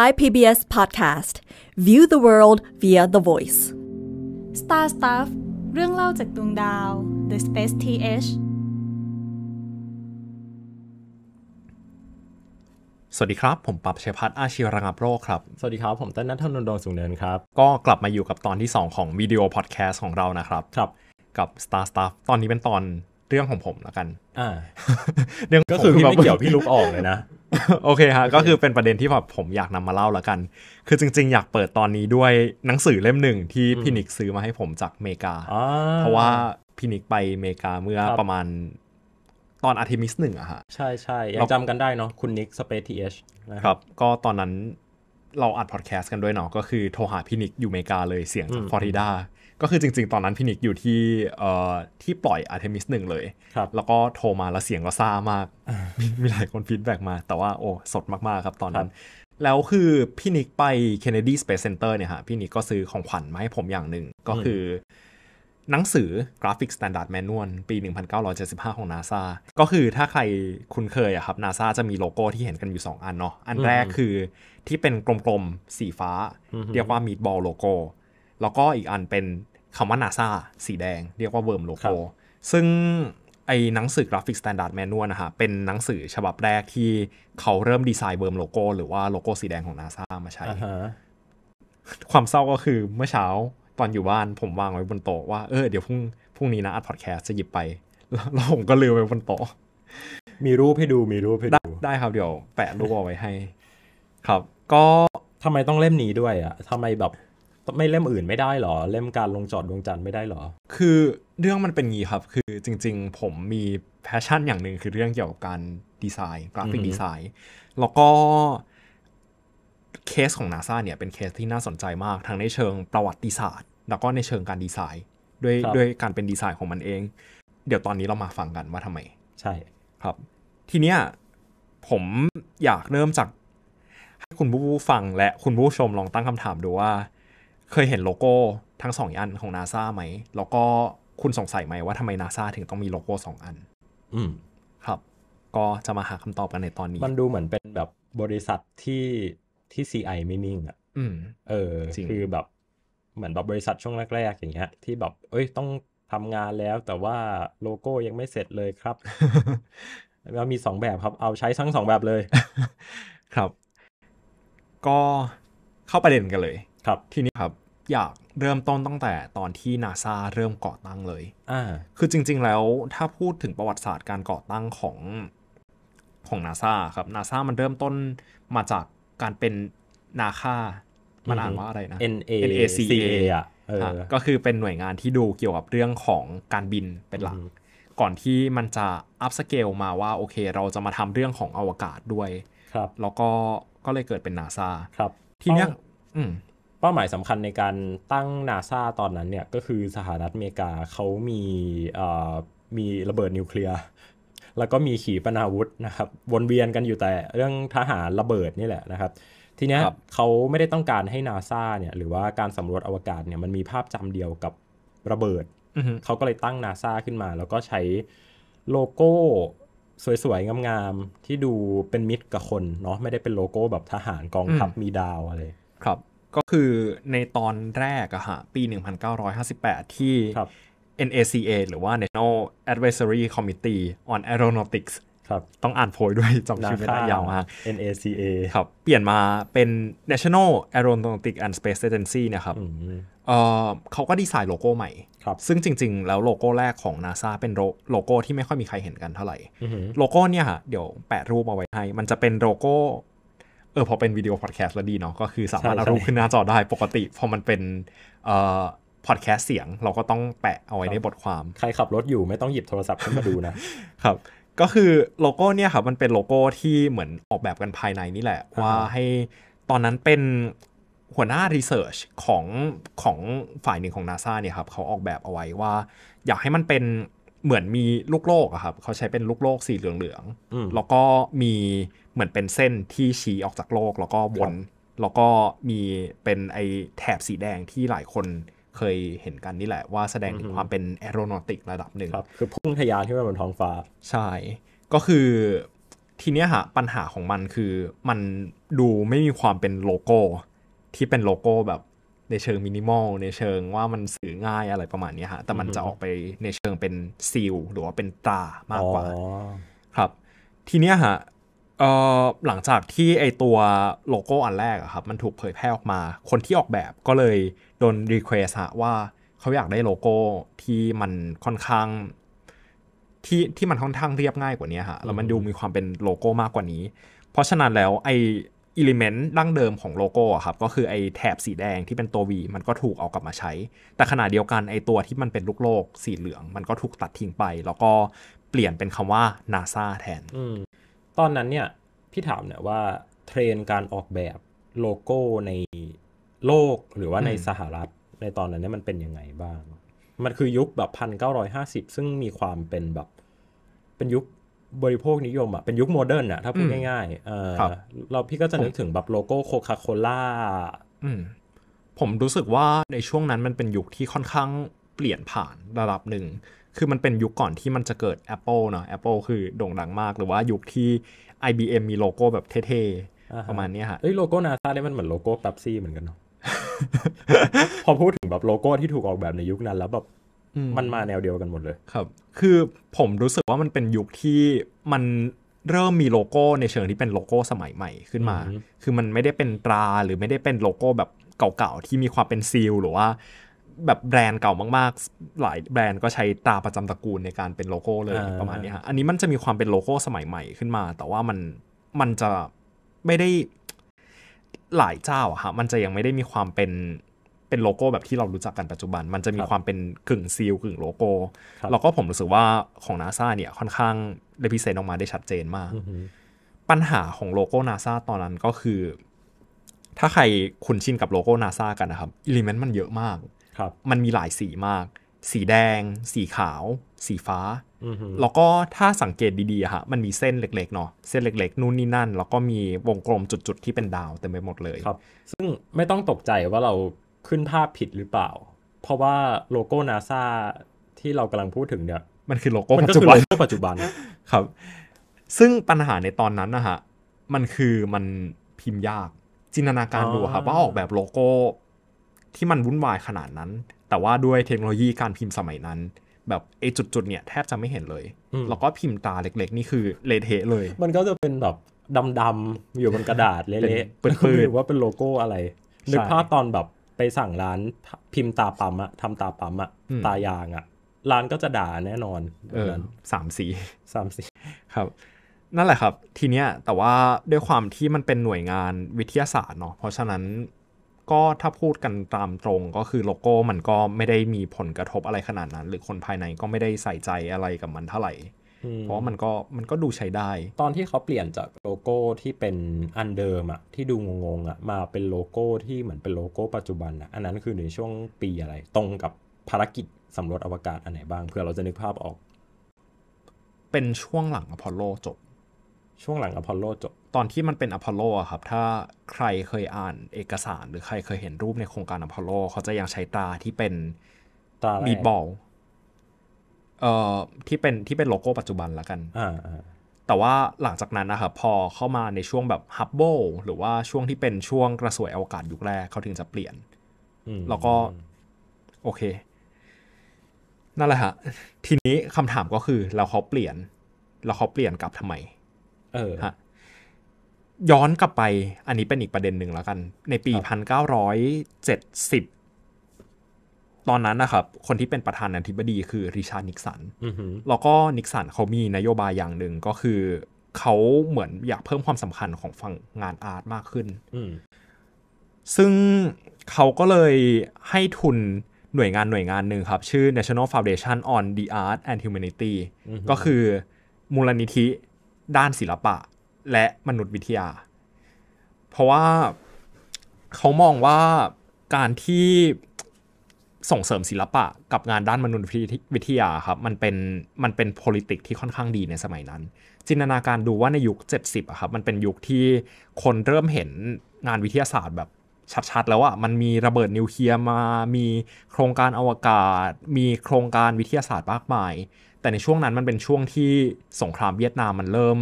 Thai PBS Podcast View the world via the voice Star Stuff เรื่องเล่าจากดวงดาว The Space TH สวัสดีครับ ผมปับเชพัฒอาชีรังับโรคครับ สวัสดีครับ ผมต้นนัทธนนท์ดวงสุงเนินครับ ก็กลับมาอยู่กับตอนที่ 2 ของวิดีโอพอดแคสต์ของเรานะครับ ครับ กับ Star Stuff ตอนนี้เป็นตอนเรื่องของผมละกันอ่าเรื่องก็คือพี่ไม่เกี่ยวพี่ลุกออกเลยนะ โอเคฮะ ก็คือเป็นประเด็นที่แบบผมอยากนำมาเล่าละกัน คือจริง ๆ อยากเปิดตอนนี้ด้วยหนังสือเล่มหนึ่งที่พี่นิกซื้อมาให้ผมจากเมกา เพราะว่าพี่นิกไปเมกาเมื่อประมาณตอนอาร์ทิมิสหนึ่งอะฮะ ใช่ใช่ยังจำกันได้เนาะ คุณนิกสเปซทีเอชนะครับ ก็ตอนนั้นเราอัดพอดแคสต์กันด้วยเนาะ ก็คือโทรหาพี่นิกอยู่เมกาเลยเสียงจากฟลอริดาก็คือจริงๆ ตอนนั้นพี่นิกอยู่ที่เอ่อที่ปล่อยอาร์เทมิสหนึ่งเลยครับแล้วก็โทรมาแล้วเสียงก็ซ่ามาก มีมีหลายคนฟีดแบ็กมา แต่ว่าโอ้ สดมากๆครับตอนนั้น แล้วคือพี่นิกไป Kennedy Space Center เนี่ยฮะพี่นิกก็ซื้อของขวัญมาให้ผมอย่างหนึ่ง ก็คือ หนังสือกราฟิกสแตนดาร์ดแมนนวลปี 1975 ของ NASA ก็คือถ้าใครคุ้นเคยอะครับ NASA จะมีโลโก้ที่เห็นกันอยู่ 2 อันเนาะ อันแรกคือที่เป็นกลมๆสีฟ้าเรียกว่ามีดบอลโลโก้แล้วก็อีกอันเป็นคำว่านาซาสีแดง เรียกว่าเวิร์มโลโก้ซึ่งไอ้หนังสือกราฟิกสแตนดาร์ดแมนนวลนะฮะ เป็นหนังสือฉบับแรกที่ เขาเริ่มดีไซน์เวิร์มโลโก้หรือว่าโลโก้สีแดงของนาซามาใช้ uh-huh. ความเศร้าก็คือเมื่อเช้าตอนอยู่บ้านผมวางไว้บนโต๊ะว่า เออเดี๋ยวพรุ่งพรุ่งนี้นะ อัดพอดแคสต์จะหยิบไปแล้วผมก็ลืมไว้บนโต๊ะมีรูปให้ดู มีรูปให้ดูได้ครับเดี๋ยว แปะรูปเอาไว้ให้ ครับ ก็ทำไมต้องเล่มนี้ ด้วยอ่ะทำไมแบบไม่เล่มอื่นไม่ได้หรอ เล่มการลงจอดดวงจันทร์ไม่ได้หรอ คือเรื่องมันเป็นงี้ครับ คือจริงๆ ผมมีแพชชั่นอย่างหนึ่งคือเรื่องเกี่ยวกับการดีไซน์กราฟิกดีไซน์ แล้วก็เคสของนาซาเนี่ยเป็นเคสที่น่าสนใจมากทั้งในเชิงประวัติศาสตร์ แล้วก็ในเชิงการดีไซน์ด้วยด้วยการเป็นดีไซน์ของมันเอง เดี๋ยวตอนนี้เรามาฟังกันว่าทำไม ใช่ครับ ทีเนี้ยผมอยากเริ่มจากให้คุณบูู้ฟังและคุณผู้ชมลองตั้งคำถามดูว่าเคยเห็นโลโก้ทั้งสองอันของนาซาไหม แล้วก็คุณสงสัยไหมว่าทำไมนาซาถึงต้องมีโลโก้สองอัน อืม ครับ ก็จะมาหาคำตอบกันในตอนนี้ มันดูเหมือนเป็นแบบบริษัทที่ที่ซีไอไม่นิ่งอ่ะ อืม เออ คือแบบ เหมือนแบบบริษัทช่วงแรก ๆ อย่างเงี้ยที่แบบ เอ้ยต้องทำงานแล้วแต่ว่าโลโก้ยังไม่เสร็จเลยครับแล้วมีสองแบบครับ เอาใช้ทั้งสองแบบเลย ครับ ก็เข้าประเด็นกันเลย ครับทีนี้ครับอยากเริ่มต้นตั้งแต่ตอนที่นาซาเริ่มก่อตั้งเลยอ่าคือจริงๆแล้วถ้าพูดถึงประวัติศาสตร์การก่อตั้งของของนาซาครับนาซามันเริ่มต้นมาจากการเป็นนาคามันอ่านว่าอะไรนะ NACA อ่ะก็คือเป็นหน่วยงานที่ดูเกี่ยวกับเรื่องของการบินเป็นหลักก่อนที่มันจะอัพสเกลมาว่าโอเคเราจะมาทำเรื่องของอวกาศด้วย ครับแล้วก็ก็เลยเกิดเป็นนาซาครับทีเนี้ยป้าหมายสำคัญในการตั้งนาซาตอนนั้นเนี่ยก็คือสหรัฐอเมริกาเขามีมีระเบิดนิวเคลียร์ แล้วก็มีขีปนาวุธนะครับวนเวียนกันอยู่แต่เรื่องทหารระเบิดนี่แหละนะครับ ทีนี้เขาไม่ได้ต้องการให้นาซาเนี่ยหรือว่าการสำรวจอวกาศเนี่ยมันมีภาพจำเดียวกับระเบิด เขาก็เลยตั้งนาซาขึ้นมา แล้วก็ใช้โลโก้สวยๆงามๆที่ดูเป็นมิตรกับคนเนาะไม่ได้เป็นโลโก้แบบทหารกองทัพมีดาวอะไรครับก็คือในตอนแรกอะฮะปี 1958 ที่ NACA หรือว่า National Advisory Committee on Aeronautics ครับต้องอ่านโพยด้วยจำชื่อไม่ได้ยาวมาก NACA ครับเปลี่ยนมาเป็น National Aeronautics and Space Agency นะครับเเขาก็ดีไซน์โลโก้ใหม่ซึ่งจริง ๆแล้วโลโก้แรกของ NASA เป็นโลโก้ที่ไม่ค่อยมีใครเห็นกันเท่าไหร่โลโก้เนี่ยฮะเดี๋ยวแปะรูปเอาไว้ให้มันจะเป็นโลโก้เออพอเป็นวิดีโอพอดแคสต์แล้วดีเนาะก็คือสามารถรูปขึ้นหน้าจอได้ปกติ พอมันเป็นเอ่อพอดแคสต์เสียงเราก็ต้องแปะเอาไว้ในบทความใครขับรถอยู่ไม่ต้องหยิบโทรศัพท์ขึ้นมาดูนะ ครับ ก็คือโลโก้เนี่ยครับมันเป็นโลโก้ที่เหมือนออกแบบกันภายในนี่แหละ ว่าให้ตอนนั้นเป็นหัวหน้ารีเสิร์ชของของฝ่ายหนึ่งของนาซาเนี่ยครับเขาออกแบบเอาไว้ว่า อยากให้มันเป็นเหมือนมีลูกโลกอะครับเขาใช้เป็นลูกโลกสีเหลืองๆแล้วก็มีเหมือนเป็นเส้นที่ชี้ออกจากโลกแล้วก็วน แล้วก็มีเป็นไอแถบสีแดงที่หลายคนเคยเห็นกันนี่แหละ ว่าแสดงถึงความเป็นแอโรนอติกระดับหนึ่งครับคือพุ่งทะยานขึ้นไปบนท้องฟ้าใช่ก็คือทีเนี้ยฮะปัญหาของมันคือมันดูไม่มีความเป็นโลโก้ที่เป็นโลโก้แบบในเชิงมินิมอลในเชิงว่ามันสื่อง่ายอะไรประมาณนี้ฮะแต่มันจะออกไปในเชิงเป็นซีลหรือว่าเป็นตรามากกว่าครับ ทีเนี้ยฮะหลังจากที่ไอตัวโลโก้อันแรกอะครับมันถูกเผยแพร่ออกมา คนที่ออกแบบก็เลยโดนรีเควสะว่าเขาอยากได้โลโก้ที่มันค่อนข้างที่ที่มันค่อนข้างเรียบง่ายกว่านี้ฮะแล้วมันดูมีความเป็นโลโก้มากกว่านี้ เพราะฉะนั้นแล้วไออิเลเมนต์ดั้งเดิมของโลโก้ครับ ก็คือ ไอ้แถบสีแดงที่เป็นตัว V มันก็ถูกเอากลับมาใช้ แต่ขณะเดียวกันไอ้ตัวที่มันเป็นลูกโลกสีเหลือง มันก็ถูกตัดทิ้งไป แล้วก็เปลี่ยนเป็นคำว่า NASA แทนอตอนนั้นเนี่ยพี่ถามเนี่ยว่าเทรนการออกแบบโลโก้ในโลกหรือว่าในสหรัฐในตอนนั้นเนี่ยมันเป็นยังไงบ้าง มันคือยุคแบบพันเก้าร้อยห้าสิบซึ่งมีความเป็นแบบเป็นยุคบริโภคนิยมอ่ะเป็นยุคโมเดิร์นอ่ะถ้าพูดง่ายๆเราพี่ก็จะนึกถึงแบบโลโก้โคคาโคล่าผมรู้สึกว่าในช่วงนั้นมันเป็นยุคที่ค่อนข้างเปลี่ยนผ่านระดับหนึ่งคือมันเป็นยุคก่อนที่มันจะเกิด Apple เนาะ Apple คือโด่งดังมากหรือว่ายุคที่ IBM มีโลโก้แบบเท่ๆ ประมาณนี้ฮะเอ้ยโลโก้นาซาเนี่ยมันเหมือนโลโก้เป๊ปซี่เหมือนกันเนาะพอพูดถึงแบบโลโก้ที่ถูกออกแบบในยุคนั้นแล้วแบบมันมาแนวเดียวกันหมดเลย ครับ คือผมรู้สึกว่ามันเป็นยุคที่มันเริ่มมีโลโก้ในเชิงที่เป็นโลโก้สมัยใหม่ขึ้นมา คือมันไม่ได้เป็นตรา หรือไม่ได้เป็นโลโก้แบบเก่าๆที่มีความเป็นซีลหรือว่าแบบแบรนด์เก่ามากๆ หลายแบรนด์ก็ใช้ตราประจำตระกูลในการเป็นโลโก้เลยประมาณนี้ฮะอันนี้มันจะมีความเป็นโลโก้สมัยใหม่ขึ้นมา แต่ว่ามันมันจะไม่ได้หลายเจ้าอะฮะมันจะยังไม่ได้มีความเป็นเป็นโลโก้แบบที่เรารู้จักกันปัจจุบัน มันจะมีความเป็นกึ่งซีลกึ่งโลโก้ แล้วก็ผมรู้สึกว่าของนาซาเนี่ยค่อนข้างเลพิเซนออกมาได้ชัดเจนมาก ปัญหาของโลโก้นาซาตอนนั้นก็คือ ถ้าใครคุ้นชินกับโลโก้นาซากันนะครับอิเลเมนต์มันเยอะมากมันมีหลายสีมาก สีแดง สีขาว สีฟ้าแล้วก็ถ้าสังเกตดีๆฮะมันมีเส้นเล็กๆเนาะเส้นเล็ก ๆนู่นนี่นั่น แล้วก็มีวงกลมจุดๆที่เป็นดาวเต็มไปหมดเลยครับ ซึ่งไม่ต้องตกใจว่าเราขึ้นภาพผิดหรือเปล่า เพราะว่าโลโก้นาซาที่เรากำลังพูดถึงเนี่ยมันคือโลโก้ปัจจุบันปัจจุบัน ครับ ซึ่งปัญหาในตอนนั้นนะฮะมันคือมันพิมพ์ยาก จินตนาการดูครับว่าออกแบบโลโก้ที่มันวุ่นวายขนาดนั้น แต่ว่าด้วยเทคโนโลยีการพิมพ์สมัยนั้น แบบไอ้จุดๆเนี่ยแทบจะไม่เห็นเลย แล้วก็พิมพ์ตาเล็กๆนี่คือเลเทะเลย มันก็จะเป็นแบบดำๆอยู่บนกระดาษเละๆเปื่รือว่าเป็นโลโก้อะไรนึกภาพตอนแบบไปสั่งร้านพิมพ์ตาปั๊มอะทำตาปั๊มอะตายางอะร้านก็จะด่าแน่นอนเออสามสีสามสี ครับ นั่นแหละครับ ทีเนี้ยแต่ว่าด้วยความที่มันเป็นหน่วยงานวิทยาศาสตร์เนาะเพราะฉะนั้นก็ถ้าพูดกันตามตรงก็คือโลโก้มันก็ไม่ได้มีผลกระทบอะไรขนาดนั้น หรือคนภายในก็ไม่ได้ใส่ใจอะไรกับมันเท่าไหร่เพราะมันก็มันก็ดูใช้ได้ ตอนที่เขาเปลี่ยนจากโลโก้ที่เป็นอันเดิมอะที่ดูงงๆอะมาเป็นโลโก้ที่เหมือนเป็นโลโก้ปัจจุบันอะอันนั้นคือในช่วงปีอะไร ตรงกับภารกิจสำรวจอวกาศอันไหนบ้างเพื่อเราจะนึกภาพออก เป็นช่วงหลังอพอลโลจบ ช่วงหลังอพอลโลจบ ตอนที่มันเป็นอพอลโลอะครับถ้าใครเคยอ่านเอกสาร หรือใครเคยเห็นรูปในโครงการอพอลโลเขาจะยังใช้ตาที่เป็นตาบีบอลเอ่อที่เป็นที่เป็นโลโก้ปัจจุบันละกันอ่าแต่ว่าหลังจากนั้นนะครับพอเข้ามาในช่วงแบบฮับเบิลหรือว่าช่วงที่เป็นช่วงกระสวยอวกาศยุคแรกเขาถึงจะเปลี่ยนแล้วก็โอเค นั่นแหละฮะทีนี้คำถามก็คือเราเขาเปลี่ยนแล้วเขาเปลี่ยนกลับทำไม เออฮะย้อนกลับไปอันนี้เป็นอีกประเด็นหนึ่งแล้วกัน ในปี 1970ตอนนั้นนะครับ คนที่เป็นประธานาธิบดีคือ ริชาร์ดนิกสันแล้วก็นิกสันเขามีนโยบายอย่างหนึ่งก็คือเขาเหมือนอยากเพิ่มความสำคัญของฝั่งงานอาร์ตมากขึ้น ซึ่งเขาก็เลยให้ทุนหน่วยงานหน่วยงานหนึ่งครับ ชื่อ National Foundation on the Art s and Humanity ก็คือมูลนิธิด้านศิลปะ และมนุษยวิทยา เพราะว่าเขามองว่าการที่ส่งเสริมศิลปะกับงานด้านมนุษยวิทยาครับมันเป็นมันเป็น p o l i t i c ที่ค่อนข้างดีในสมัยนั้น จินตนาการดูว่าในยุค 70อะครับมันเป็นยุคที่คนเริ่มเห็นงานวิทยาศาสตร์แบบชัดๆ แล้วอะมันมีระเบิดนิวเคลียร์มา มีโครงการอวกาศ มีโครงการวิทยาศาสตร์มากมาย แต่ในช่วงนั้นมันเป็นช่วงที่สงครามเวียดนามมันเริ่ม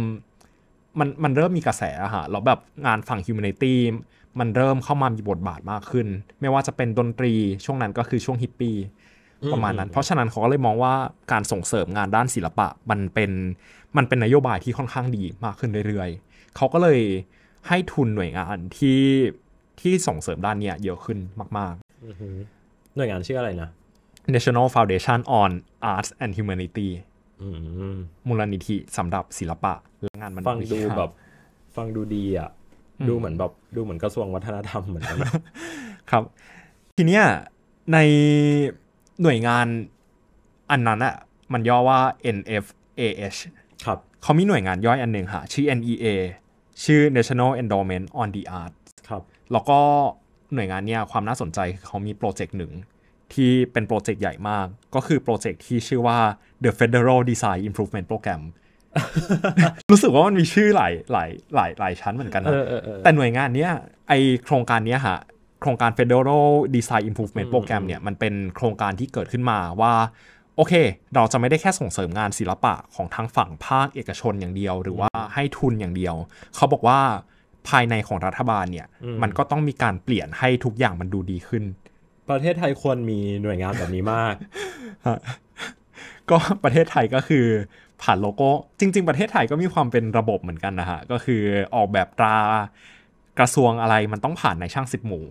มันมันเริ่มมีกระแสอะฮะแล้วแบบงานฝั่งฮิวแมนิตี้มันเริ่มเข้ามามีบทบาทมากขึ้น ไม่ว่าจะเป็นดนตรี ช่วงนั้นก็คือช่วงฮิปปี้ประมาณนั้น เพราะฉะนั้นเขาก็เลยมองว่าการส่งเสริมงานด้านศิลปะ มันเป็นมันเป็นนโยบายที่ค่อนข้างดีมากขึ้นเรื่อยๆ เขาก็เลยให้ทุนหน่วยงานที่ที่ส่งเสริมด้านเนี้ยเยอะขึ้นมากๆ หน่วยงานชื่ออะไรนะ National Foundation on Arts and Humanity มูลนิธิสำหรับศิลปะและงานมันฟังดูแบบ ฟังดูดีอ่ะดูเหมือนแบบดูเหมือนกระทรวงวัฒนธรรมเหมือนกันครับทีเนี้ยในหน่วยงานอันนั้นอะมันย่อว่า NFAH ครับเขามีหน่วยงานย่อยอันหนึ่งค่ะชื่อ NEA ชื่อ National Endowment on the Arts ครับแล้วก็หน่วยงานเนี้ยความน่าสนใจเขามีโปรเจกต์หนึ่ง ที่เป็นโปรเจกต์ใหญ่มาก ก็คือโปรเจกต์ที่ชื่อว่า The Federal Design Improvement Program รู้สึกว่ามันมีชื่อหลายหลายหลาย หลายชั้นเหมือนกันนะแต่หน่วยงานเนี้ย ไอโครงการเนี้ยฮะโครงการ Federal Design Improvement Program เนี่ยมันเป็นโครงการที่เกิดขึ้นมาว่า โอเคเราจะไม่ได้แค่ส่งเสริมงานศิลปะของทางฝั่งภาคเอกชนอย่างเดียว หรือว่าให้ทุนอย่างเดียว เขาบอกว่า ภายในของรัฐบาลเนี่ย มันก็ต้องมีการเปลี่ยนให้ทุกอย่างมันดูดีขึ้น ประเทศไทยควรมีหน่วยงานแบบนี้มาก ก็ประเทศไทยก็คือผ่านโลโก้จริงๆประเทศไทยก็มีความเป็นระบบเหมือนกันนะฮะก็คือออกแบบตรา กระทรวงอะไรมันต้องผ่านในช่างสิบหมู่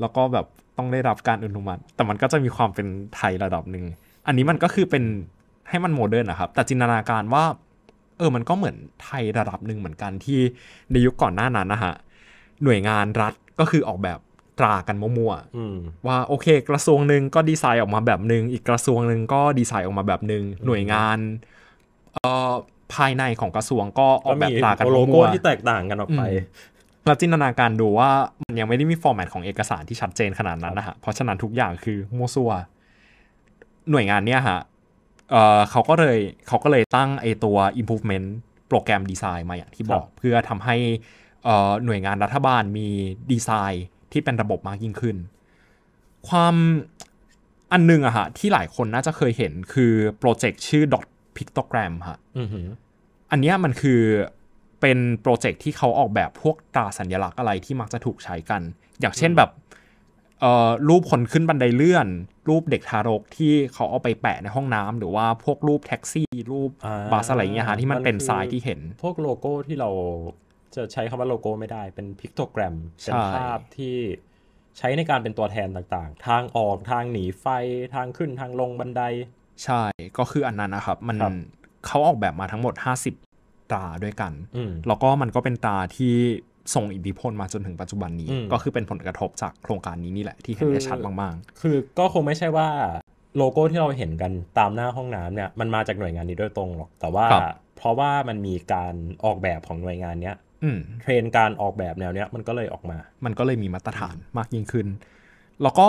แล้วก็แบบต้องได้รับการอนุมัติแต่มันก็จะมีความเป็นไทยระดับหนึ่งอันนี้มันก็คือเป็นให้มันโมเดิร์นนะครับแต่จินตนาการว่าเออมันก็เหมือนไทยระดับหนึ่งเหมือนกันที่ในยุคก่อนหน้านั้นนะฮะหน่วยงานรัฐก็คือออกแบบตรากันมั่วๆว่าโอเค กระทรวงหนึ่งก็ดีไซน์ออกมาแบบหนึ่งอีกกระทรวงหนึ่งก็ดีไซน์ออกมาแบบหนึ่งหน่วยงานภายในของกระทรวงก็ออกแบบตากันโลโก้ที่แตกต่างกันออกไป เราจินตนาการดูว่ามันยังไม่ได้มีฟอร์แมตของเอกสารที่ชัดเจนขนาดนั้นนะฮะ เพราะฉะนั้นทุกอย่างคือมัวซัวหน่วยงานเนี้ยฮะเเขาก็เลยเขาก็เลยตั้งไอตัว improvement โปรแกรมดีไซน์มาอย่างที่บอกเพื่อทำให้หน่วยงานรัฐบาลมีดีไซน์ที่เป็นระบบมากยิ่งขึ้น ความอันนึงอะฮะที่หลายคนน่าจะเคยเห็นคือโปรเจกต์ชื่อพิกโตแกรมฮะ อันนี้มันคือเป็นโปรเจกต์ที่เขาออกแบบพวกตราสัญลักษณ์อะไรที่มักจะถูกใช้กัน อย่างเช่นแบบ รูปคนขึ้นบันไดเลื่อน รูปเด็กทารกที่เขาเอาไปแปะในห้องน้ำ หรือว่าพวกรูปแท็กซี่ รูปบาสอะไรอย่างเงี้ยฮะที่มันเป็นทรายที่เห็น พวกโลโก้ที่เราจะใช้คำว่าโลโก้ไม่ได้ เป็นพิกโตแกรมเป็นภาพที่ใช้ในการเป็นตัวแทนต่างๆ ทางออกทางหนีไฟ ทางขึ้นทางลงบันไดใช่ก็คืออันนั้นนะครับมันเขาออกแบบมาทั้งหมด 50ตราด้วยกันแล้วก็มันก็เป็นตราที่ส่งอิทธิพลมาจนถึงปัจจุบันนี้ก็คือเป็นผลกระทบจากโครงการนี้นี่แหละ ที่เห็นได้ชัดมากๆคือก็คงไม่ใช่ว่าโลโก้ที่เราเห็นกันตามหน้าห้องน้ำเนี่ยมันมาจากหน่วยงานนี้โดยตรงหรอก แต่ว่าเพราะว่ามันมีการออกแบบของหน่วยงานเนี้ยเทรนการออกแบบแนวเนี้ยมันก็เลยออกมามันก็เลยมีมาตรฐานมากยิ่งขึ้น แล้วก็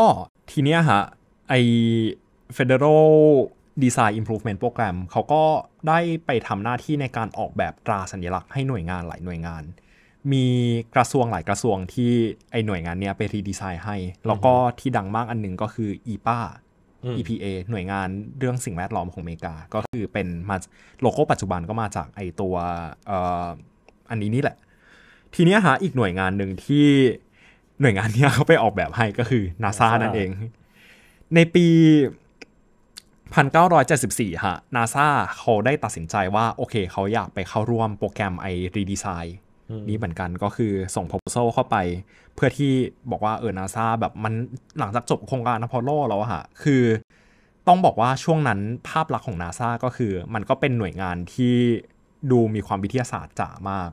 ทีเนี้ยฮะไอเ e d e r โรดีไซน์ Improvement Program เขาก็ได้ไปทำหน้าที่ในการออกแบบตราสัญลักษณ์ให้หน่วยงานหลายหน่วยงาน มีกระทรวงหลายกระทรวงที่ไอหน่วยงานเนี้ยไปรีดีไซน์ให้ แล้วก็ที่ดังมากอันนึงก็คือ EPA EPA หน่วยงานเรื่องสิ่งแวดล้อมของอเมริกาก็คือเป็นมาโลโก้ปัจจุบันก็มาจากไอตัวออันนี้นี่แหละ ทีนี้หาอีกหน่วยงานหนึ่งที่หน่วยงานเนี้ยเขาไปออกแบบให้ก็คือ NASA นั่นเอง ในปี1974 ฮะนาซาเขาได้ตัดสินใจว่า โอเค เขาอยากไปเข้าร่วมโปรแกรมไอรีดีไซน์นี้เหมือนกันก็คือส่งโพสโซเข้าไป เพื่อที่บอกว่าเออนาซาแบบมันหลังจากจบโครงการอพอลโล แล้วฮะคือต้องบอกว่าช่วงนั้นภาพลักษณ์ของนาซาก็คือ มันก็เป็นหน่วยงานที่ดูมีความวิทยาศาสตร์จ๋ามาก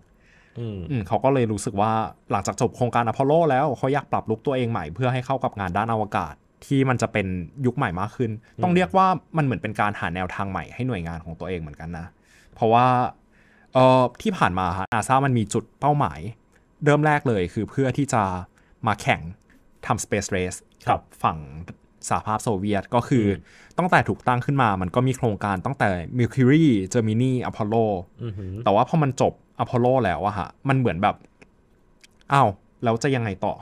อืมเขาก็เลยรู้สึกว่าหลังจากจบโครงการอพอลโลแล้วเขาอยากปรับลุกตัวเองใหม่เพื่อให้เข้ากับงานด้านอวกาศที่มันจะเป็นยุคใหม่มากขึ้น ต้องเรียกว่ามันเหมือนเป็นการหาแนวทางใหม่ให้หน่วยงานของตัวเองเหมือนกันนะ เพราะว่าเออที่ผ่านมาฮะอาซามันมีจุดเป้าหมายเริ่มแรกเลยคือเพื่อที่จะมาแข่งทำ Space Race กับฝั่งสหภาพโซเวียตก็คือตั้งแต่ถูกตั้งขึ้นมามันก็มีโครงการตั้งแต่ Mercury Gemini Apollo แต่ว่าพอมันจบ Apollo แล้วอะฮะมันเหมือนแบบอ้าวแล้วจะยังไงต่อ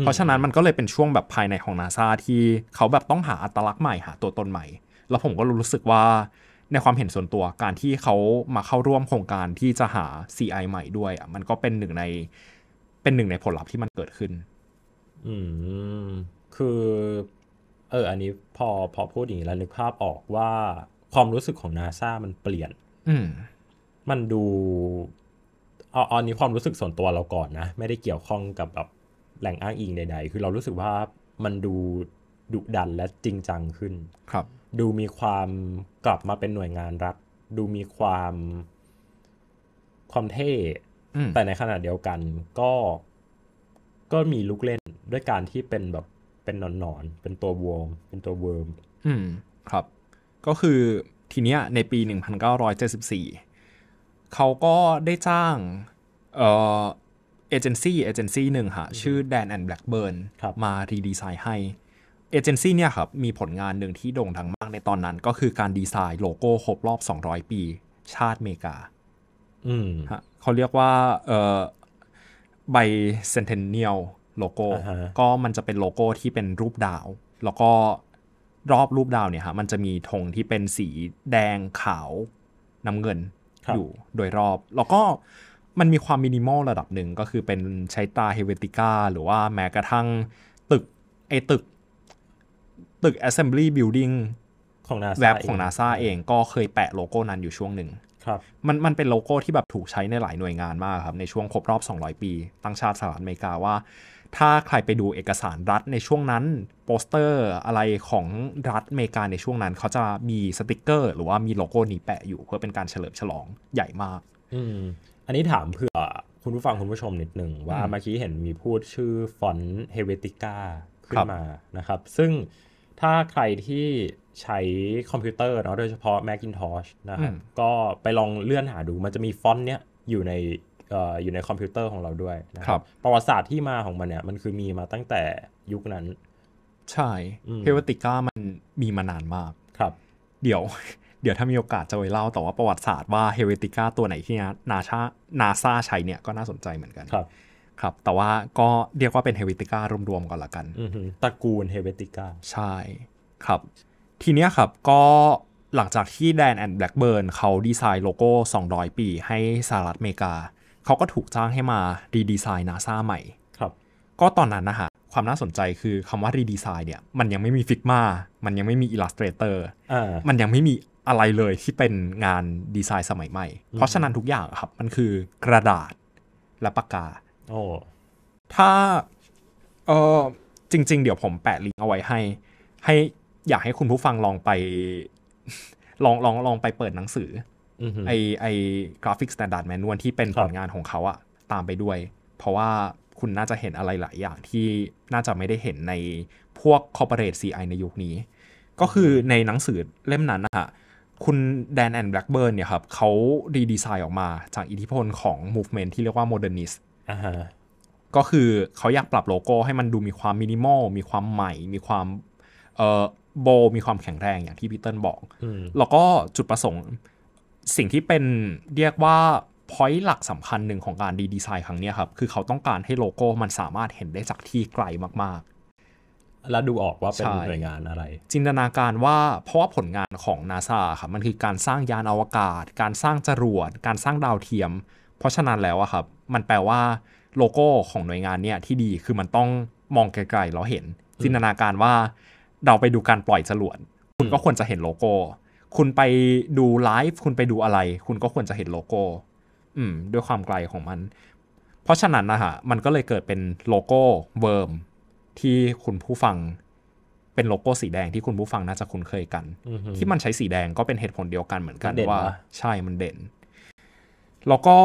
เพราะฉะนั้นมันก็เลยเป็นช่วงแบบภายในของนาซาที่เขาแบบต้องหาอัตลักษณ์ใหม่หาตัวตนใหม่ แล้วผมก็รู้สึกว่าในความเห็นส่วนตัวการที่เขามาเข้าร่วมโครงการที่จะหา CI ใหม่ด้วย อ่ะ มันก็เป็นหนึ่งใน เป็นหนึ่งในผลลัพธ์ที่มันเกิดขึ้น อืม คือ เอออันนี้พอพอพูดอย่างนี้แล้วนึกภาพออกว่าความรู้สึกของนาซามันเปลี่ยน อืม มันดูอ๋ออันนี้ความรู้สึกส่วนตัวเราก่อนนะ ไม่ได้เกี่ยวข้องกับแบบแหล่งอ้างอิงใดๆ คือเรารู้สึกว่ามันดูดุดันและจริงจังขึ้น ครับ ดูมีความกลับมาเป็นหน่วยงานรัฐ ดูมีความความเท่ แต่ในขณะเดียวกันก็ก็มีลูกเล่นด้วยการที่เป็นแบบเป็นหนอนๆเป็นตัววงเป็นตัวเวิร์ม อืมครับ ก็คือทีเนี้ย ในปี 1974 เขาก็ได้จ้าง เอ่อเอเจนซี่ เอเจนซี่หนึ่งฮะชื่อแดนแอนด์แบล็กเบิร์นมารีดีไซน์ให้ เอเจนซี่เนี่ยครับมีผลงานหนึ่งที่โด่งดังมากในตอนนั้น ก็คือการดีไซน์โลโก้ครบรอบ 200 ปี ชาติเมกา เขาเรียกว่าใบเซนเทนเนียลโลโก้ ก็มันจะเป็นโลโก้ที่เป็นรูปดาว แล้วก็รอบรูปดาวเนี่ยฮะมันจะมีธงที่เป็นสีแดงขาว น้ำเงินอยู่โดยรอบแล้วก็มันมีความมินิมอลระดับหนึ่งก็คือเป็นใช้ตาเฮเวติก้าหรือว่าแม้กระทั่งตึก ไอตึก ตึก Assembly Building ของนาซาแวบของนาซาเอง ก็เคยแปะโลโก้นั้นอยู่ช่วงหนึ่งครับ มันมันเป็นโลโก้ที่แบบถูกใช้ในหลายหน่วยงานมากครับ ในช่วงครบรอบ 200 ปี ตั้งชาติสหรัฐอเมริกาว่า ถ้าใครไปดูเอกสารรัฐในช่วงนั้นโปสเตอร์ อะไรของรัฐอเมริกาในช่วงนั้น เขาจะมีสติกเกอร์ หรือว่ามีโลโก้นี้แปะอยู่เพื่อเป็นการเฉลิมฉลองใหญ่มากอันนี้ถามเผื่อคุณผู้ฟังคุณผู้ชมนิดหนึ่งว่าเมื่อกี้เห็นมีพูดชื่อฟอนต์เฮเวติก้าขึ้นมานะครับ ซึ่งถ้าใครที่ใช้คอมพิวเตอร์เนาะโดยเฉพาะ Macintosh นะครับ ก็ไปลองเลื่อนหาดูมันจะมีฟอนต์เนี้ยอยู่ในอยู่ในคอมพิวเตอร์ของเราด้วยนะครับประวัติศาสตร์ที่มาของมันเนี่ยมันคือมีมาตั้งแต่ยุคนั้น ใช่เฮเวติก้ามันมีมานานมากครับเดี๋ยวเดี๋ยวถ้ามีโอกาสจะไปเล่าแต่ว่าประวัติศาสตร์ว่าเฮเวติก้าตัวไหนที่นาชานาซาใช้เนี่ยก็น่าสนใจเหมือนกันครับ ครับ แต่ว่าก็เรียกว่าเป็นเฮเวติก้ารวม ๆก่อนละกันตระกูลเฮเวติก้า ใช่ ครับ ทีเนี้ยครับก็หลังจากที่แดนแอนด์แบล็กเบิร์นเขาดีไซน์โลโก้ 200 ปีให้สหรัฐอเมริกา เขาก็ถูกจ้างให้มารีดีไซน์นาซาใหม่ ครับ ก็ตอนนั้นนะฮะความน่าสนใจคือคำว่ารีดีไซน์เนี่ย มันยังไม่มีฟิกมามันยังไม่มีอิลลัสเตรเตอร์มันยังไม่มีอะไรเลยที่เป็นงานดีไซน์สมัยใหม่ เพราะฉะนั้นทุกอย่างครับ มันคือกระดาษและปากกา โอ้ ถ้า เออจริง ๆ เดี๋ยวผมแปะลิงก์เอาไว้ให้ ให้อยากให้คุณผู้ฟังลองไป ลองลองลองไปเปิดหนังสือ ไอไอกราฟิกสแตนดาร์ดแมนนวลที่เป็นผลงานของเขาอะตามไปด้วย เพราะว่าคุณน่าจะเห็นอะไรหลายอย่างที่น่าจะไม่ได้เห็นในพวกคอ์เปอเรทซีไอในยุคนี้ ก็คือในหนังสือเล่มนั้นนะฮะคุณแดนแอนด์แบล็กเบิร์นเนี่ยครับเขารีดีไซน์ออกมาจากอิทธิพลของมูฟเมนที่เรียกว่าโมเดิร์นิสก็คือเขาอยากปรับโลโก้ให้มันดูมีความมินิมอล มีความใหม่ มีความเอ่อโบ มีความแข็งแรงอย่างที่พีเตอร์บอก แล้วก็จุดประสงค์สิ่งที่เป็นเรียกว่าพอยต์หลักสำคัญหนึ่งของการดีดีไซน์ครั้งนี้ครับ คือเขาต้องการให้โลโก้มันสามารถเห็นได้จากที่ไกลมากแล้วดูออกว่าเป็นหน่วยงานอะไร จินตนาการว่าเพราะว่าผลงานของนาซาครับมันคือการสร้างยานอวกาศ การสร้างจรวดการสร้างดาวเทียมเพราะฉะนั้นแล้วอะครับ มันแปลว่าโลโก้ของหน่วยงานเนี่ยที่ดีคือมันต้องมองไกลๆเราเห็น จินตนาการว่า เราไปดูการปล่อยจรวดคุณก็ควรจะเห็นโลโก้ คุณไปดูไลฟ์คุณไปดูอะไร คุณก็ควรจะเห็นโลโก้ อืม ด้วยความไกลของมันเพราะฉะนั้นนะฮะมันก็เลยเกิดเป็นโลโก้เวิร์มที่คุณผู้ฟังเป็นโลโก้สีแดงที่คุณผู้ฟังน่าจะคุ้นเคยกันที่มันใช้สีแดงก็เป็นเหตุผลเดียวกันเหมือนกันว่า ใช่มันเด่น แล้วก็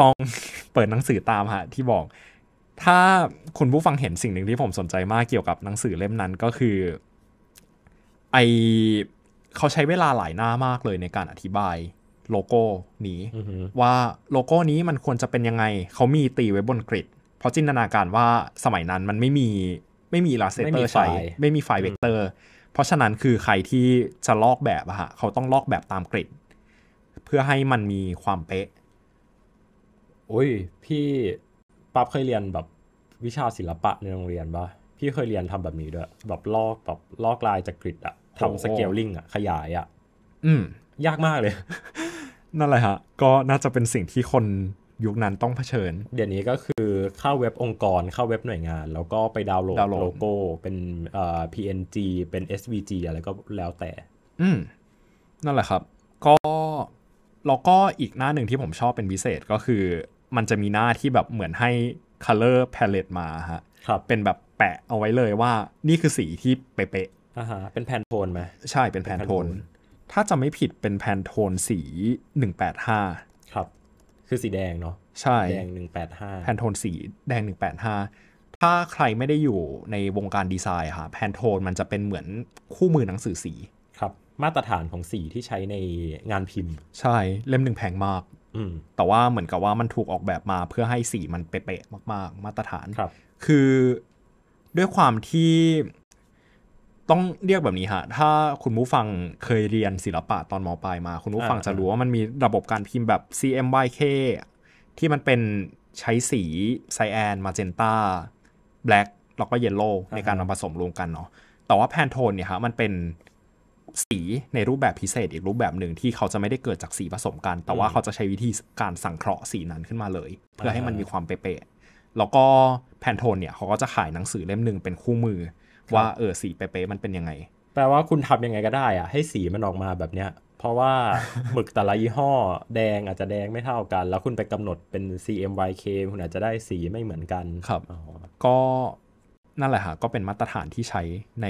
ลองเปิดหนังสือตามฮะที่บอก ถ้าคุณผู้ฟังเห็นสิ่งหนึ่งที่ผมสนใจมากเกี่ยวกับหนังสือเล่มนั้นก็คือ ไอเขาใช้เวลาหลายหน้ามากเลยในการอธิบาย โลโก้นี้ว่าโลโก้นี้มันควรจะเป็นยังไง เขามีตีไว้บนกริดเพราะจินตนาการว่าสมัยนั้นมันไม่มี ไม่มีลาเซเตอร์ใช้ไม่มีไฟเวกเตอร์ เพราะฉะนั้นคือใครที่จะลอกแบบอะฮะเขาต้องลอกแบบตามกริดเพื่อให้มันมีความเป๊ะ โอ้ย พี่ปั๊บเคยเรียนแบบวิชาศิลปะในโรงเรียนปะพี่เคยเรียนทำแบบนี้ด้วย แบบลอกแบบลอกลายจากกริดอะทำสเกลลิงอะขยายอะอืมยากมากเลย นั่นแหละฮะ ก็น่าจะเป็นสิ่งที่คนยุคนั้นต้องเผชิญ เดี๋ยวนี้ก็คือเข้าเว็บองค์กรเข้าเว็บหน่วยงาน แล้วก็ไปดาวน์โหลดโลโก้ เป็นเอ่อ PNG เป็น SVG อะไรก็แล้วแต่ อืมนั่นแหละครับ ก็แล้วก็อีกหน้าหนึ่งที่ผมชอบเป็นพิเศษก็คือ มันจะมีหน้าที่แบบเหมือนให้ color palette มาฮะครับเป็นแบบแปะเอาไว้เลยว่านี่คือสีที่เป๊ะๆอ่าฮะเป็นแพนโทนไหมใช่เป็นแพนโทน ถ้าจะไม่ผิดเป็นแพนโทนสี185คือสีแดงเนาะ ใช่ แดงหนึ่งแปดห้าแพนโทนสีแดงหนึ่งแปดห้าถ้าใครไม่ได้อยู่ในวงการดีไซน์ค่ะ แพนโทนมันจะเป็นเหมือนคู่มือหนังสือสี ครับ มาตรฐานของสีที่ใช้ในงานพิมพ์ ใช่ เล่มหนึ่งแพงมาก อืม แต่ว่าเหมือนกับว่ามันถูกออกแบบมาเพื่อให้สีมันเป๊ะๆมาก ๆ มาตรฐาน ครับ คือด้วยความที่ต้องเรียกแบบนี้ฮะ ถ้าคุณผู้ฟังเคยเรียนศิลปะตอนมปลายมา คุณผู้ฟังจะรู้ว่ามันมีระบบการพิมพ์แบบ CMYK ที่มันเป็นใช้สีไซแอนมาเจนตาแบล็กแล้วก็เยลโล่ในการนำผสมรวมกันเนาะ แต่ว่าแพนโทนเนี่ยฮะมันเป็นสีในรูปแบบพิเศษอีกรูปแบบหนึ่งที่เขาจะไม่ได้เกิดจากสีผสมกัน แต่ว่าเขาจะใช้วิธีการสังเคราะห์สีนั้นขึ้นมาเลย เพื่อให้มันมีความเป๊ะแล้วก็แพนโทนเนี่ยเขาก็จะขายหนังสือเล่มหนึ่งเป็นคู่มือว่าเออสีเป๊ะๆมันเป็นยังไง แปลว่าคุณทำยังไงก็ได้อะให้สีมันออกมาแบบเนี้ยเพราะว่าหมึกแต่ละยี่ห้อ แดงอาจจะแดงไม่เท่ากัน แล้วคุณไปกำหนดเป็น CMYK คุณอาจจะได้สีไม่เหมือนกันครับ ก็นั่นแหละฮะก็เป็นมาตรฐานที่ใช้ใน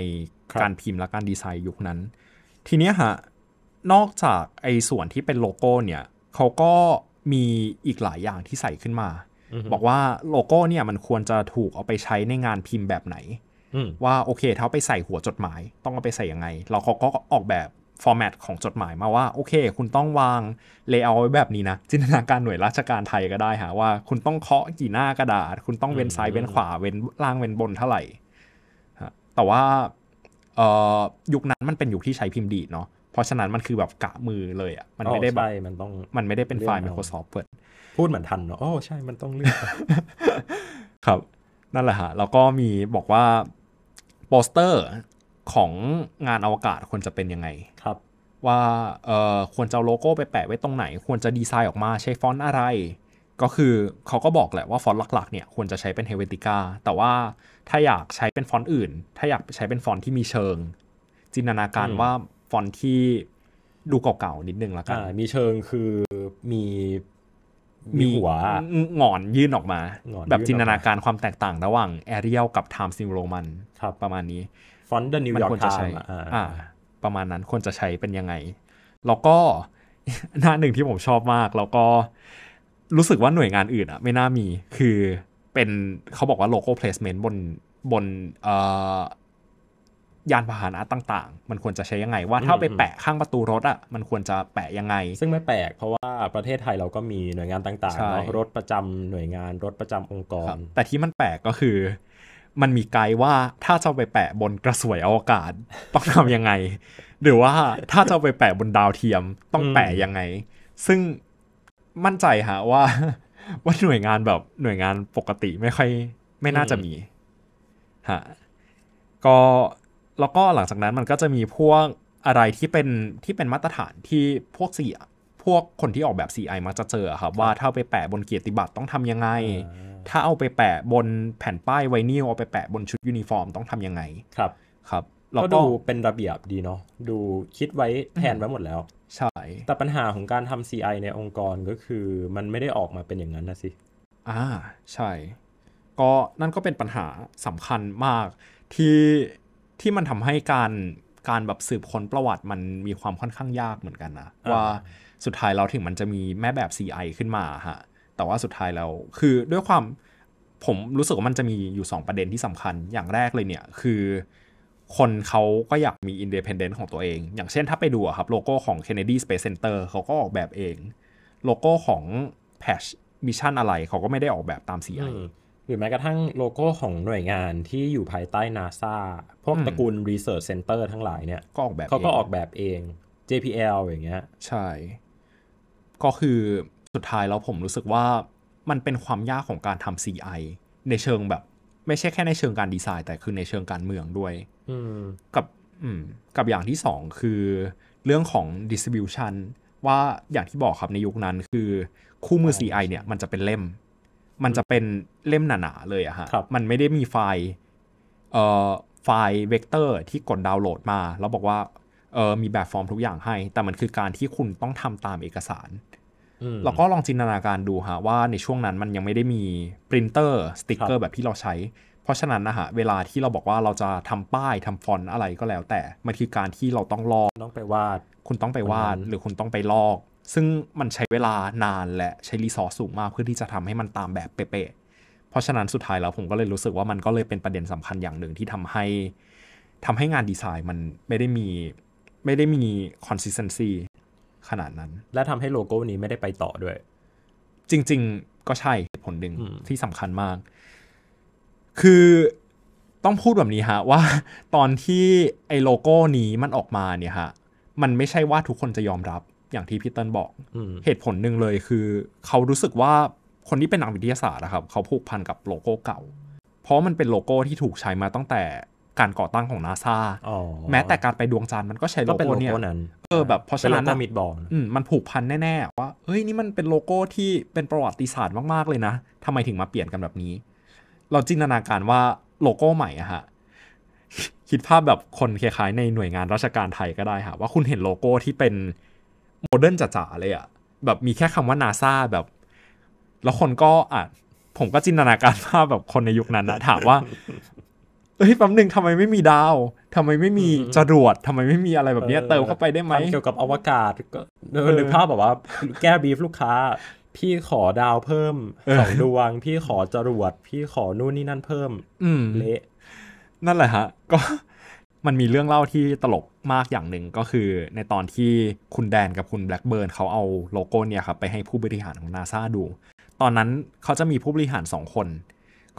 การพิมพ์และการดีไซน์ยุคนั้น ทีเนี้ยฮะนอกจากไอ้ส่วนที่เป็นโลโก้เนี่ยเขาก็มีอีกหลายอย่างที่ใส่ขึ้นมา บอกว่าโลโก้เนี่ยมันควรจะถูกเอาไปใช้ในงานพิมพ์แบบไหนว่าโอเคถ้าไปใส่หัวจดหมายต้องเอาไปใส่ยังไง เราเขาก็ออกแบบ ฟอร์แมตของจดหมายมาว่าโอเค คุณต้องวางเลเยอร์ไว้แบบนี้นะ จินตนาการหน่วยราชการไทยก็ได้ฮะว่าคุณต้องเคาะกี่หน้ากระดาษ คุณต้องเว้นซ้ายเว้นขวาเว้นล่างเว้นบนเท่าไหร่แต่ว่ายุคนั้นมันเป็นยุคที่ใช้พิมพ์ดีดเนาะเพราะฉะนั้นมันคือแบบกะมือเลยอ่ะมันไม่ได้แบบมันต้องมันไม่ได้เป็นไฟล์ Microsoft เปิดพูดเหมือนทันเนาะโอ้ใช่มันต้องเลือกครับ นั่นแหละฮะแล้วก็มีบอกว่าโปสเตอร์ของงานอวกาศควรจะเป็นยังไงครับ ว่าเอ่อควรจะโลโก้ไปแปะไว้ตรงไหน ควรจะดีไซน์ออกมาใช้ฟอนต์อะไร ก็คือเขาก็บอกแหละว่าฟอนต์หลักๆเนี่ยควรจะใช้เป็นเฮเวนติก้าแต่ว่าถ้าอยากใช้เป็นฟอนต์อื่น ถ้าอยากใช้เป็นฟอนต์ที่มีเชิง จินตนาการว่าฟอนต์ที่ดูเก่า ๆ นิดนึงละกันมีเชิงคือมีมีหัวหงอนยื่นออกมา แบบจินตนาการความแตกต่างระหว่างแอเรียลกับไทม์ซิงโรมันประมาณนี้ฟอนต์เดนิวยอร์กควรจะใช้ประมาณนั้นควรจะใช้เป็นยังไง แล้วก็หน้าหนึ่งที่ผมชอบมาก แล้วก็รู้สึกว่าหน่วยงานอื่นอะไม่น่ามีคือเป็นเขาบอกว่าโลโก้เพลสเมนต์บนบนเอ่อยานพาหนะต่าง ๆ มันควรจะใช้ยังไง ว่าถ้าไปแปะข้างประตูรถอ่ะมันควรจะแปะยังไง ซึ่งไม่แปลกเพราะว่าประเทศไทยเราก็มีหน่วยงานต่างๆเนาะรถประจำหน่วยงานรถประจำองค์กร แต่ที่มันแปลกก็คือมันมีไกด์ว่าถ้าจะไปแปะบนกระสวยอวกาศต้องทำยังไง หรือว่าถ้าจะไปแปะบนดาวเทียมต้องแปะยังไง ซึ่งมั่นใจฮะว่า ว่าหน่วยงานแบบหน่วยงานปกติไม่ค่อยไม่น่าจะมีฮะก็แล้วก็หลังจากนั้นมันก็จะมีพวกอะไรที่เป็นที่เป็นมาตรฐานที่พวกเสียพวกคนที่ออกแบบ CI มักจะเจอครับ ว่าถ้าไปแปะบนเกียรติบัตรต้องทำยังไง ถ้าเอาไปแปะบนแผ่นป้ายไวนิลเอาไปแปะบนชุดยูนิฟอร์มต้องทำยังไงครับครับก็ดูเป็นระเบียบดีเนาะดูคิดไว้แผนไว้หมดแล้ว ใช่แต่ปัญหาของการทำ CI ในองค์กรก็คือ มันไม่ได้ออกมาเป็นอย่างนั้นนะสิอ่าใช่ ก็นั่นก็เป็นปัญหาสำคัญมากที่ที่มันทำให้การการแบบสืบค้นประวัติมันมีความค่อนข้างยากเหมือนกันนะ ว่าสุดท้ายเราถึงมันจะมีแม่แบบ CI ขึ้นมาฮะแต่ว่าสุดท้ายเราคือด้วยความผมรู้สึกว่ามันจะมีอยู่ 2 ประเด็นที่สำคัญอย่างแรกเลยเนี่ยคือ คนเขาก็อยากมีอินเดพเอนเดนต์ของตัวเอง อย่างเช่นถ้าไปดูครับโลโก้ของ Kennedy Space Center เขาก็ออกแบบเอง โลโก้ของ Patch Mission อะไรเขาก็ไม่ได้ออกแบบตาม CI อรือแม้กระทั่งโลโก้ของหน่วยงานที่อยู่ภายใต้นาซาพวกตระกูล Research Center ทั้งหลายเนี่ยก็ออกแบบเขาก็ออกแบบเอง JPL อย่างเงี้ย ใช่ ก็คือสุดท้ายแล้วผมรู้สึกว่า มันเป็นความยากของการทำ CI ในเชิงแบบ ไม่ใช่แค่ในเชิงการดีไซน์แต่คือในเชิงการเมืองด้วยกับกับอย่างที่สองคือ เรื่องของ distribution ว่าอย่างที่บอกครับในยุคนั้นคือคู่มือ CI เนี่ย มันจะเป็นเล่มมันจะเป็นเล่มหนาๆเลยอะฮะ มันไม่ได้มีไฟล์เอ่อไฟล์เวกเตอร์ที่กดดาวน์โหลดมา แล้วบอกว่าเออมีแบบฟอร์มทุกอย่างให้ แต่มันคือการที่คุณต้องทำตามเอกสารแล้วก็ลองจินตนาการดูฮะว่าในช่วงนั้นมันยังไม่ได้มีปรินเตอร์สติกเกอร์แบบที่เราใช้ เพราะฉะนั้นนะฮะเวลาที่เราบอกว่าเราจะทำป้ายทำฟอนต์อะไรก็แล้ว แต่มันคือการที่เราต้องลอกต้องไปวาดคุณต้องไปวาดหรือคุณต้องไปลอกซึ่งมันใช้เวลานานและใช้รีซอสสูงมาก เพื่อที่จะทำให้มันตามแบบเป๊ะ เพราะฉะนั้นสุดท้ายแล้วผมก็เลยรู้สึกว่ามันก็เลยเป็นประเด็นสำคัญอย่างหนึ่งที่ทำให้ทำให้งานดีไซน์มันไม่ได้มีไม่ได้มีคอนสิสเ e นซีขนาดนั้น และทำให้โลโก้นี้ไม่ได้ไปต่อด้วย จริงๆก็ใช่ผลหนึ่งที่สำคัญมาก คือต้องพูดแบบนี้ฮะว่าตอนที่ไอ้โลโก้นี้มันออกมาเนี่ยฮะมันไม่ใช่ว่าทุกคนจะยอมรับอย่างที่พี่เติ้ลบอก เหตุผลหนึ่งเลยคือ เขารู้สึกว่าคนที่เป็นนักวิทยาศาสตร์นะครับ เขาผูกพันกับโลโก้เก่า เพราะมันเป็นโลโก้ที่ถูกใช้มาตั้งแต่การก่อตั้งของนาซาแม้แต่การไปดวงจันทร์มันก็ใช้โลโก้เนี่ยเออแบบเพราะฉะนั้นมิดบอลมันผูกพันแน่ๆว่า เฮ้ยนี่มันเป็นโลโก้ที่เป็นประวัติศาสตร์มากๆเลยนะ ทำไมถึงมาเปลี่ยนกันแบบนี้ เราจินตนาการว่าโลโก้ใหม่อะฮะ คิดภาพแบบคนคล้ายๆในหน่วยงานราชการไทยก็ได้ค่ะว่าคุณเห็นโลโก้ที่เป็นโมเดิร์นจ๋าๆ เลยอะ แบบมีแค่คำว่านาซาแบบ แล้วคนก็อ่ะผมก็จินตนาการภาพแบบคนในยุคนั้นนะถามว่าเอ้ยแป๊บนึ่งทำไมไม่มีดาวทำไมไม่มีจรวดทำไมไม่มีอะไรแบบนี้เติมเข้าไปได้ไหมเกี่ยวกับอวกาศก็นึกภาพแบบว่าแก้บีฟลูกค้า พี่ขอดาวเพิ่มสองดวงพี่ขอจรวด พี่ขอนู่นนี่นั่นเพิ่ม อืมเละนั่นแหละฮะ ก็มันมีเรื่องเล่าที่ตลกมากอย่างหนึ่งก็คือในตอนที่คุณแดนกับคุณแบล็กเบิร์นเขาเอาโลโก้เนี่ยครับไปให้ผู้บริหารของนาซาดู ตอนนั้นเขาจะมีผู้บริหาร 2 คน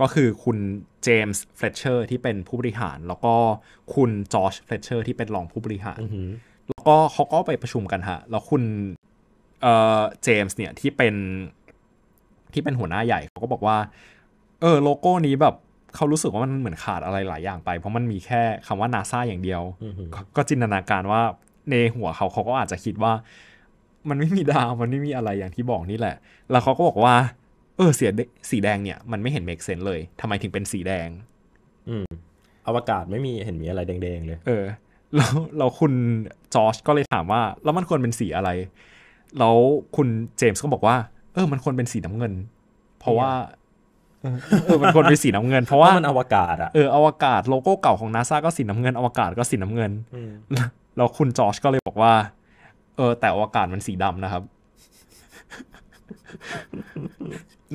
ก็คือคุณเจมส์เฟลเชอร์ที่เป็นผู้บริหารแล้วก็คุณจอชเฟลเชอร์ที่เป็นรองผู้บริหารแล้วก็เขาก็ไปประชุมกันฮะแล้วคุณเอ่อเจมส์เนี่ยที่เป็นที่เป็นหัวหน้าใหญ่ เขาก็บอกว่าเออโลโก้นี้แบบเขารู้สึกว่ามันเหมือนขาดอะไรหลายอย่างไป เพราะมันมีแค่คำว่านาซาอย่างเดียว ก็จินตนาการว่าในหัวเขาเขาก็อาจจะคิดว่า มันไม่มีดาวมันไม่มีอะไรอย่างที่บอกนี่แหละ แล้วเขาก็บอกว่า เออเสียสีแดงเนี่ย มันไม่เห็นเมกเซนเลย ทำไมถึงเป็นสีแดง อืมอวกาศไม่มีเห็นมีอะไรแดง ๆเลยเออแล้วเราคุณจอชก็เลยถามว่าแล้วมันควรเป็นสีอะไร แล้วคุณเจมส์ก็บอกว่า เออ มันควรเป็นสีน้ำเงิน เพราะว่าเออมันควเป็นสีน้ำเงินเพราะว่ามันอวกาศอ่ะเอออวกาศโลโก้เก่าของนาซาก็สีน้ำเงินอวกาศก็สีน้ำเงินแล้วคุณจอชก็เลยบอกว่า เออ แต่อวกาศมันสีดำนะครับ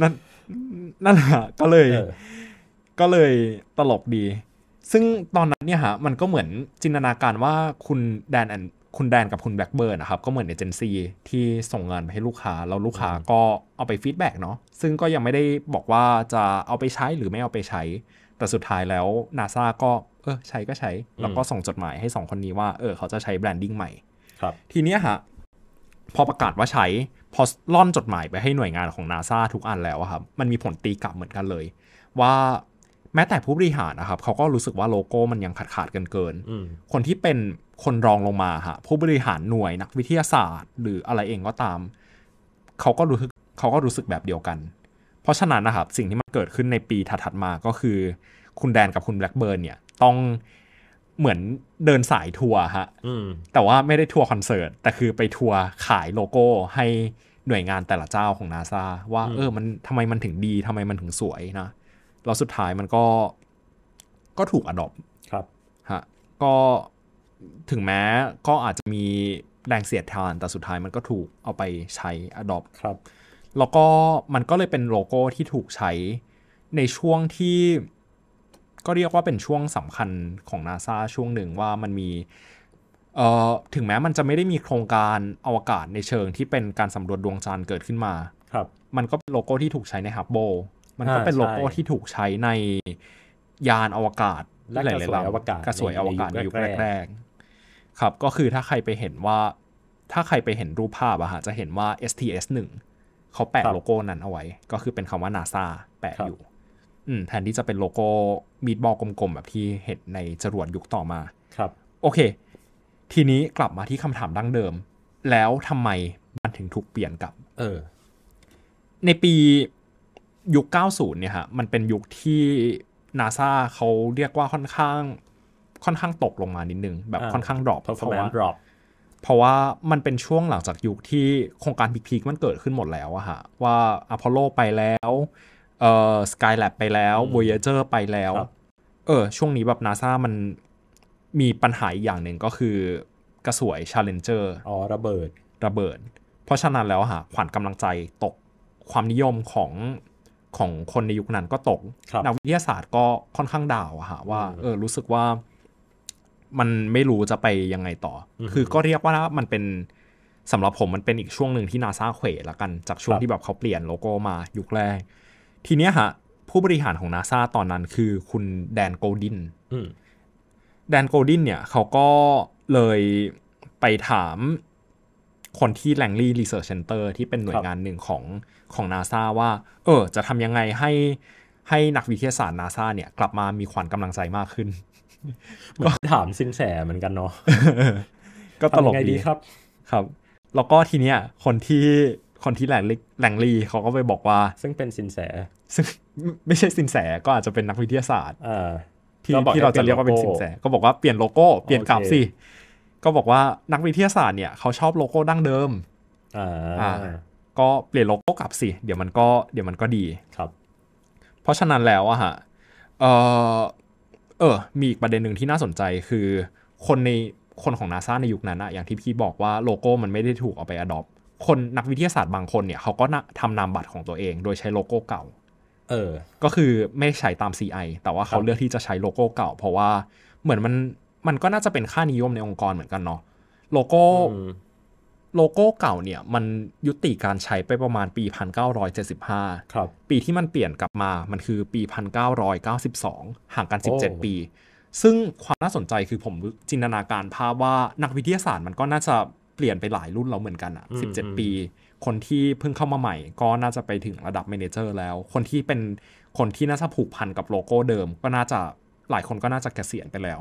นั่นนั่นฮะก็เลย ก็เลยตลกดี ซึ่งตอนนั้นเนี่ยฮะ มันก็เหมือนจินตนาการว่าคุณแดนแอนคุณแดนกับคุณแบ็กเบิร์นนะครับก็เหมือนเอเจนซี่ที่ส่งงานไปให้ลูกค้า แล้วลูกค้าก็เอาไปฟีดแบ็กเนาะซึ่งก็ยังไม่ได้บอกว่าจะเอาไปใช้หรือไม่เอาไปใช้แต่สุดท้ายแล้วนาซาก็เออใช้ก็ใช้แล้วก็ส่งจดหมายให้ 2 คนนี้ว่าเออเขาจะใช้แบรนดิ้งใหม่ครับ ทีเนี้ยฮะพอประกาศว่าใช้ พอล่อนจดหมายไปให้หน่วยงานของนาซาทุกอันแล้วครับมันมีผลตีกลับเหมือนกันเลย ว่าแม้แต่ผู้บริหารนะครับ เขาก็รู้สึกว่าโลโก้มันยังขาดขาดกันเกิน คนที่เป็นคนรองลงมาฮะ ผู้บริหารหน่วยนักวิทยาศาสตร์ หรืออะไรเองก็ตามเขาก็รู้สึกเขาก็รู้สึกแบบเดียวกัน เพราะฉะนั้นนะครับ สิ่งที่มันเกิดขึ้นในปีถัดมาก็คือ คุณแดนกับคุณแบล็กเบิร์นเนี่ย ต้องเหมือนเดินสายทัวร์ฮะแต่ว่าไม่ได้ทัวร์คอนเสิร์ตแต่คือไปทัวร์ขายโลโก้ให้หน่วยงานแต่ละเจ้าของนาซาว่า เออ มันทำไมมันถึงดีทำไมมันถึงสวยนะแล้วสุดท้ายมันก็ก็ถูกอดอปครับฮะก็ถึงแม้ก็อาจจะมีแรงเสียดทาน แต่สุดท้ายมันก็ถูกเอาไปใช้อดอ p ครับแล้วก็มันก็เลยเป็นโลโก้ที่ถูกใช้ในช่วงที่ก็เรียกว่าเป็นช่วงสำคัญของนาซาช่วงหนึ่งว่ามันมีเอ่อถึงแม้มันจะไม่ได้มีโครงการอวกาศในเชิงที่เป็นการสำรวจดวงจันทร์เกิดขึ้นมาครับ มันก็โลโก้ที่ถูกใช้ในฮับโบมันก็เป็นโลโก้ที่ถูกใช้ในยานอวกาศและกระสวยอวกาศ กระสวยอวกาศในยุคแรกๆ ครับก็คือถ้าใครไปเห็นว่าถ้าใครไปเห็นรูปภาพอะฮะจะเห็นว่า STS 1เขาแปะโลโก้นั้นเอาไว้ ก็คือเป็นคำว่านาซาแปะอยู่แทนที่จะเป็นโลโก้มีดบอลกลม ๆ แบบที่เห็นในจรวดยุคต่อมาครับ โอเค ทีนี้กลับมาที่คำถามดั้งเดิม แล้วทำไมมันถึงถูกเปลี่ยนกับ เออ ในปียุค 90 เนี่ย ฮะ มันเป็นยุคที่นาซาเขาเรียกว่าค่อนข้างค่อนข้างตกลงมานิดนึง แบบค่อนข้างดรอปเพราะว่าเพราะว่ามันเป็นช่วงหลังจากยุคที่ โครงการพิีคกมันเกิดขึ้นหมดแล้วอะฮะว่าอพอลโลไปแล้วเอ่อสกายแลบไปแล้ว Voyager ไปแล้วเออช่วงนี้แบบนาซามันมีปัญหาอีกอย่างหนึ่งก็คือกระสวย Challenger อ๋อระเบิดระเบิดเพราะฉะนั้นแล้วฮะขวัญกำลังใจตกความนิยมของของคนในยุคนั้นก็ตกนักวิทยาศาสตร์ก็ค่อนข้างด่าวอะฮะว่า เออรู้สึกว่ามันไม่รู้จะไปยังไงต่อ คือก็เรียกว่ามันเป็นสำหรับผมมันเป็นอีกช่วงหนึ่งที่นาซาเขวละกันจากช่วงที่แบบเขาเปลี่ยนโลโก้มา ยุคแรก ทีเนี้ยฮะผู้บริหารของนาซาตอนนั้นคือคุณแดนโกลดินแดนโกลดิน เนี่ยเขาก็เลยไปถามคนที่ Langley Research Center ที่เป็นหน่วยงานหนึ่งของของนาซาว่า เออจะทำยังไงให้ให้นักวิทยาศาสตร์นาซาเนี่ย กลับมามีขวัญกำลังใจมากขึ้นก็ถามสินแสเหมือนกันเนาะก็ตลกดีครับ ครับ แล้วก็ทีเนี้ยคนที่คนที่แหลงลแหลงลีเขาก็ไปบอกว่า ซึ่งเป็นสินแส ซึ่งไม่ใช่สินแสก็อาจจะเป็นนักวิทยาศาสตร์ที่ที่เราจะเรียกว่าเป็นสินแสก็บอกว่าเปลี่ยนโลโก้เปลี่ยนกลับสิก็บอกว่านักวิทยาศาสตร์เนี่ย เขาชอบโลโก้ดั้งเดิม อ่า ก็เปลี่ยนโลโก้กลับสิ เดี๋ยวมันก็เดี๋ยวมันก็ดีครับ เพราะฉะนั้นแล้วอะฮะเออเออ มีอีกประเด็นหนึ่งที่น่าสนใจคือ คนในคนของนาซาในยุคนั้นอะอย่างที่พี่บอกว่าโลโก้มันไม่ได้ถูกเอาไปอดอปคนนักวิทยาศาสตร์บางคนเนี่ยเขาก็ทำนามบัตรของตัวเอง โดยใช้โลโก้เก่า เออ ก็คือไม่ใช้ตาม CI แต่ว่าเขาเลือกที่จะใช้โลโก้เก่า เพราะว่าเหมือนมันมันก็น่าจะเป็นค่านิยมในองค์กรเหมือนกันเนาะโลโก้โลโก้เก่าเนี่ยมันยุติการใช้ไปประมาณปี 1975 ครับปีที่มันเปลี่ยนกลับมามันคือปี 1992 ห่างกัน 17 ปี ซึ่งความน่าสนใจคือผมจินตนาการภาพว่านักวิทยาศาสตร์มันก็น่าจะเปลี่ยนไปหลายรุ่นแล้วเหมือนกันอะ17 ปีคนที่เพิ่งเข้ามาใหม่ ก็น่าจะไปถึงระดับเมนเจอร์แล้ว คนที่เป็นคนที่น่าจะผูกพันกับโลโก้เดิม ก็น่าจะหลายคนก็น่าจะเกษียณไปแล้ว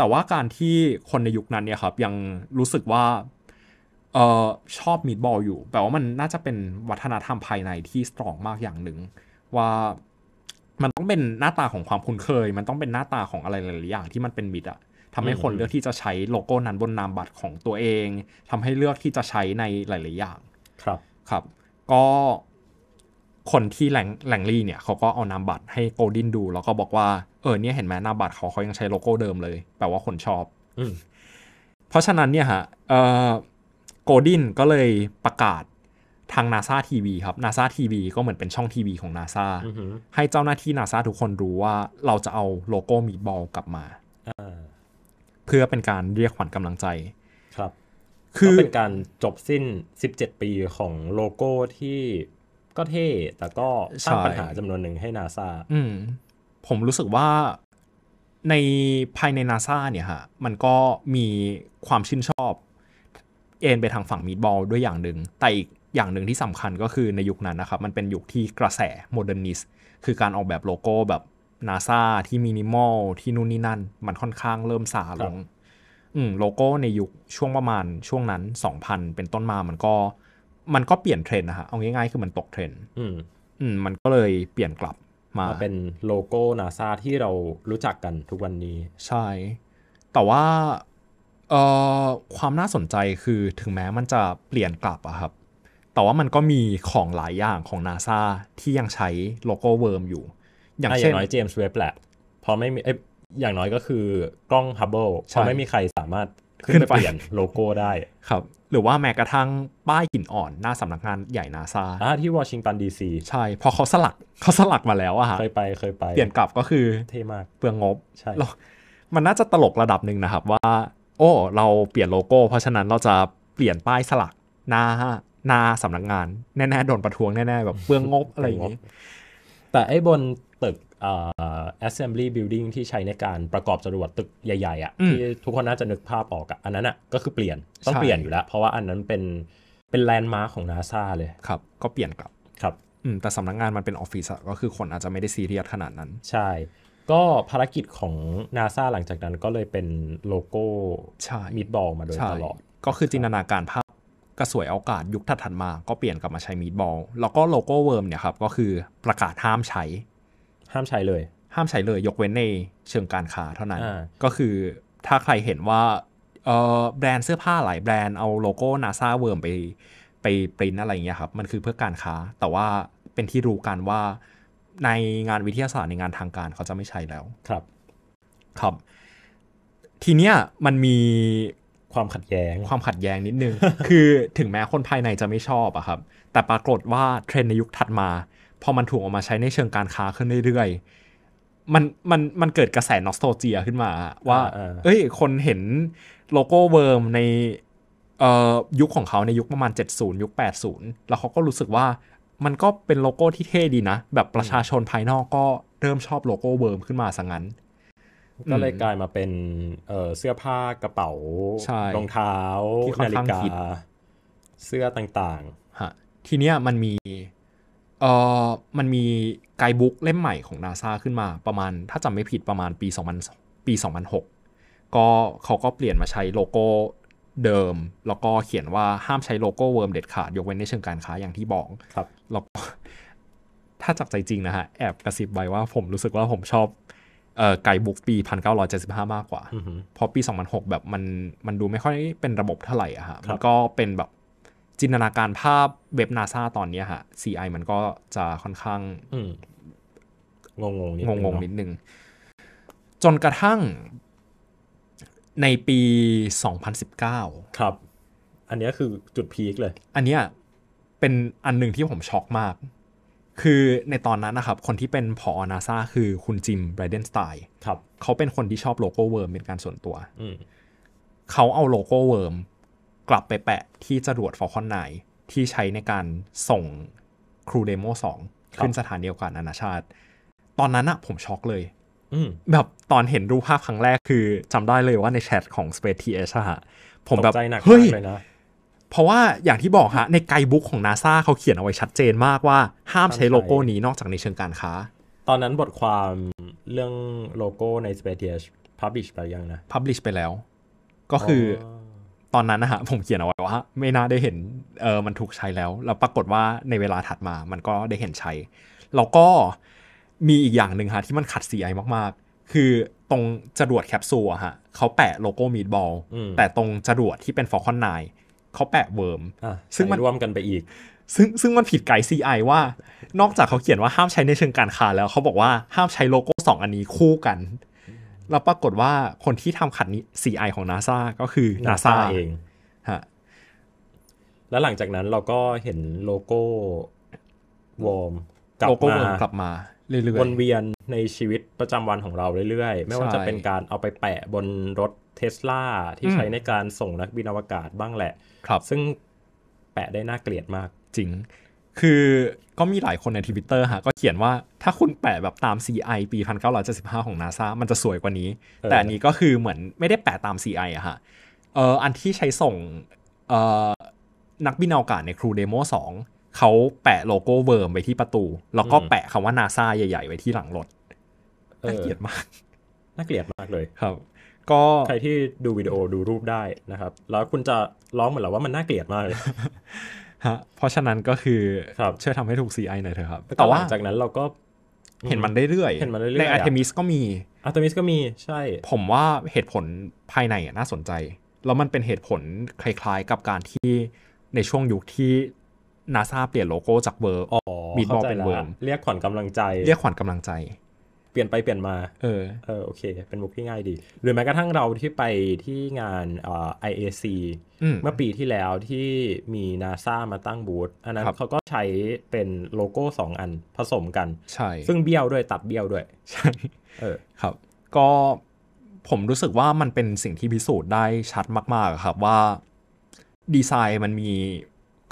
แต่ว่าการที่คนในยุคนั้นเนี่ยครับยังรู้สึกว่าเออชอบมีดบอลอยู่แปลว่ามันน่าจะเป็นวัฒนธรรมภายในที่สตรองมากอย่างหนึ่ง ว่ามันต้องเป็นหน้าตาของความคุ้นเคย มันต้องเป็นหน้าตาของอะไรหลายอย่าง ที่มันเป็นมิดอะทำให้คนเลือกที่จะใช้โลโก้นั้นบนนามบัตรของตัวเอง ทำให้เลือกที่จะใช้ในหลาย ๆอย่างครับครับ ก็คนที่แหล่งแหล่งลี่เนี่ยเขาก็เอานามบัตรให้โกลดินดู แล้วก็บอกว่า เออเนี่ยเห็นไหมนามบัตรเขาเขายังใช้โลโก้เดิมเลย แปลว่าคนชอบอเพราะฉะนั้นเนี่ยฮะโกลดินก็เลยประกาศทาง NASA TV ครับ NASA TV ก็เหมือนเป็นช่องทีวีของ NASA ให้เจ้าหน้าที่ NASA ทุกคนรู้ว่า เราจะเอาโลโก้มีบอลกลับมาเพื่อเป็นการเรียกขวัญกำลังใจ ครับ คือเป็นการจบสิ้น 17 ปีของโลโก้ที่ก็เท่ แต่ก็สร้างปัญหาจำนวนหนึ่งให้นาซาอืมผมรู้สึกว่า ในภายในนาซาเนี่ยฮะ มันก็มีความชื่นชอบ เอ็นไปทางฝั่งมีดบอลด้วยอย่างหนึ่ง แต่อีกอย่างหนึ่งที่สำคัญก็คือในยุคนั้นนะครับ มันเป็นยุคที่กระแสโมเดิร์นิสคือการออกแบบโลโก้แบบนาซาที่มินิมอลที่นู่นนี่นั่น มันค่อนข้างเริ่มซาลงอืมโลโก้ในยุคช่วงประมาณช่วงนั้น2000เป็นต้นมามันก็มันก็เปลี่ยนเทรนด์นะฮะเอาง่ายๆคือมันตกเทรนด์อืมมันก็เลยเปลี่ยนกลับมามาเป็นโลโก้นาซาที่เรารู้จักกันทุกวันนี้ใช่ แต่ว่าเอ่อความน่าสนใจคือถึงแม้มันจะเปลี่ยนกลับอะครับ แต่ว่ามันก็มีของหลายอย่างของนาซาที่ยังใช้โลโก้เวิร์มอยู่ อย่างเช่นอย่างน้อยเจมส์เวบแหละพอไม่มีเอย่างน้อยก็คือกล้องฮับเบิลพอไม่มีใครสามารถขึ้นไปเปลี่ยนโลโก้ได้ครับหรือว่าแม้กระทั่งป้ายหินอ่อน หน้าสำนักงานใหญ่นาซาที่วอชิงตันดีซีใช่ พอเขาสลักเขาสลักมาแล้วอะฮะเคยไปเคยไป เปลี่ยนกลับก็คือ เท่มากเปลืองงบ ใช่มันน่าจะตลกระดับหนึ่งนะครับว่า โอ้ เราเปลี่ยนโลโก้ เพราะฉะนั้นเราจะเปลี่ยนป้ายสลัก หน้า หน้าสำนักงาน แน่ ๆ โดนประท้วงแน่ๆแบบเปลืองงบอะไรอย่างนี้แต่ไอ้บนตึก่ assembly building ที่ใช้ในการประกอบจรวดตึก ใหญ่ๆอ่ะที่ทุกคนน่าจะนึกภาพออกอ่ะอันนั้นอ่ะก็คือเปลี่ยน ต้องเปลี่ยนอยู่แล้ว เพราะว่าอันนั้นเป็นเป็นแลนด์มาร์คของนาซาเลย ครับ ก็เปลี่ยนกลับครับอืมแต่สำนักงานมันเป็นออฟฟิศก็คือคนอาจจะไม่ได้ซีเรียสขนาดนั้น ใช่ ก็ภารกิจของนาซาหลังจากนั้นก็เลยเป็นโลโก้มิดบอลมาโดยตลอด ก็คือจินตนาการภาพกระสวยอากาศยุคถัดมาก็เปลี่ยนกลับมาใช้มีดบอลแล้วก็โลโก้เวิร์มเนี่ยครับก็คือประกาศห้ามใช้ห้ามใช้เลย ห้ามใช้เลยยกเว้นในเชิงการค้าเท่านั้นก็คือถ้าใครเห็นว่าแบรนด์เสื้อผ้าหลายแบรนด์เอาโลโก้นาซาเวิร์มไปไปปริ้นอะไรอย่างเงี้ยครับ มันคือเพื่อการค้าแต่ว่าเป็นที่รู้กันว่าในงานวิทยาศาสตร์ในงานทางการเขาจะไม่ใช้แล้วครับครับ ทีเนี้ยมันมีความขัดแยง้งความขัดแย้งนิดนึง คือถึงแม้คนภายในจะไม่ชอบอะครับแต่ปรากฏว่าเทรนในยุคถัดมาพอมันถูกออกมาใช้ในเชิงการค้าขึ้นเรื่อยๆ มัน มัน มันเกิดกระแสนอสโตเจียขึ้นมา ว่า เอ้ย คนเห็นโลโก้เวิร์มในอ่ยุคของเขาในยุคประมาณ 70 ยุค 80 แล้วเขาก็รู้สึกว่า มันก็เป็นโลโก้ที่เท่ดีนะ แบบประชาชนภายนอกก็เริ่มชอบโลโก้เวิร์มขึ้นมาสังนั้น ก็เลยกลายมาเป็น เออ่เสื้อผ้ากระเป๋า รองเท้านาฬิกาเสื้อต่างๆ ฮะ ทีเนี้ยมันมีเอ่อมันมีไกด์บุ๊กเล่มใหม่ของนาซาขึ้นมาประมาณ ถ้าจำไม่ผิดประมาณปี 2000ปี 2006 ก็เขาก็เปลี่ยนมาใช้โลโก้เดิม แล้วก็เขียนว่าห้ามใช้โลโก้เวิร์มเด็ดขาดยกเว้นในเชิงการค้าอย่างที่บอก ครับแล้วถ้าจากใจจริงนะฮะ แอบกระซิบไว้ว่าผมรู้สึกว่าผมชอบไก่บุกปี 1975 มากกว่าเพราะปี 2006 แบบมันมันดูไม่ค่อยเป็นระบบเท่าไหร่อะฮะมันก็เป็นแบบจินตนาการภาพเว็บนาซาตอนนี้ฮะ CI มันก็จะค่อนข้างงงงงงงนิดนึงจนกระทั่ง ในปี 2019 ครับ อันนี้คือจุดพีคเลย อันนี้เป็นอันหนึ่งที่ผมช็อกมาก คือในตอนนั้นนะครับ คนที่เป็นผอนาซาคือคุณจิมไบรเดนสไตน์ครับ เขาเป็นคนที่ชอบโลโก้เวิร์มเป็นการส่วนตัวเขาเอาโลโก้เวิร์มกลับไปแปะที่จรวดฟอลคอนไนที่ใช้ในการส่งครูเดโม่สองขึ้นสถานเดียวกันนานาชาติ ตอนนั้นอะผมช็อกเลยแบบตอนเห็นรูปภาพครั้งแรกคือจำได้เลยว่าในแชทของ Space TH ฮะผมแบบ เฮ้ยเพราะว่าอย่างที่บอกฮะในไกด์บุ๊กของนาซาเขาเขียนเอาไว้ชัดเจนมากว่าห้ามใช้โลโก้นี้นอกจากในเชิงการค้า ตอนนั้นบทความเรื่องโลโก้ใน Space TH p พับลิชไปยังนะพับลิชไปแล้ว ก็คือตอนนั้นนะฮะผมเขียนเอาไว้ว่า ไม่น่าได้เห็นเออมันถูกใช้แล้ว แล้วปรากฏว่าในเวลาถัดมามันก็ได้เห็นใช้ แล้วก็มีอีกอย่างหนึ่งฮะที่มันขัดสีไอมากๆ คือตรงจรวดแคปซูลอะฮะเขาแปะโลโก้มีดบอลแต่ตรงจรวดที่เป็นฟอลคอนไนเขาแปะเวิร์มซึ่งมันร่วมกันไปอีก ซึ่งซึ่งมันผิดไกด์ CI ว่านอกจากเขาเขียนว่าห้ามใช้ในเชิงการค้าแล้วเขาบอกว่าห้ามใช้โลโก้ 2 อันนี้คู่กันแล้วปรากฏว่าคนที่ทำขันนี้ CI ของ NASA ก็คือ NASA เองฮะ แล้วหลังจากนั้นเราก็เห็นโลโก้วอร์มกลับมากลับมาเรื่อยๆวนเวียนในชีวิตประจำวันของเราเรื่อยๆไม่ว่าจะเป็นการเอาไปแปะบนรถเทสลาที่ใช้ในการส่งนักบินอวกาศบ้างแหละ ครับซึ่งแปะได้น่าเกลียดมากจริงคือก็มีหลายคนในทวิตเตอร์ฮะก็เขียนว่าถ้าคุณแปะแบบตาม CI ปี 1975 ของ NASA มันจะสวยกว่านี้ แต่อันนี้ก็คือเหมือนไม่ได้แปะตาม CI อะฮะเอ่ออันที่ใช้ส่งเอ่อนักบินอวกาศในครูเดโม2เขาแปะโลโก้เวิร์มไว้ที่ประตู แล้วก็แปะคำว่านาซาใหญ่ๆ ไว้ที่หลังรถน่าเกลียดมาก น่าเกลียดมากเลยครับ ก็ใครที่ดูวิดีโอดูรูปได้นะครับ แล้วคุณจะร้องเหมือนเราว่ามันน่าเกลียดมากเลยฮะเพราะฉะนั้นก็คือเชื่อทำให้ถูก CI หน่อยเถอะครับ แต่ว่าจากนั้นเราก็เห็นมันได้เรื่อยเห็นมันเรื่อยในอาร์เทมิสก็มีอาร์เทมิสก็มีใช่ ผมว่าเหตุผลภายในน่าสนใจ แล้วมันเป็นเหตุผลคล้าย ๆกับการที่ในช่วงยุคที่นาซาเปลี่ยนโลโก้จากเวอร์มบีดบอลเป็นเวอร์เรียกขวัญกำลังใจ เรียกขวัญกำลังใจเปลี่ยนไปเปลี่ยนมา เออ เออโอเค เป็นมุกที่ง่ายดี หรือแม้กระทั่งเราที่ไปที่งานเอ่อ IAC เมื่อปีที่แล้วที่มีนาซามาตั้งบูธ อันนั้นเขาก็ใช้เป็นโลโก้ 2 อันผสมกัน ใช่ ซึ่งเบี้ยวด้วยตัดเบี้ยวด้วย ใช่ เออ ครับ ก็ผมรู้สึกว่ามันเป็นสิ่งที่พิสูจน์ได้ชัดมากๆ ครับว่าดีไซน์มันมี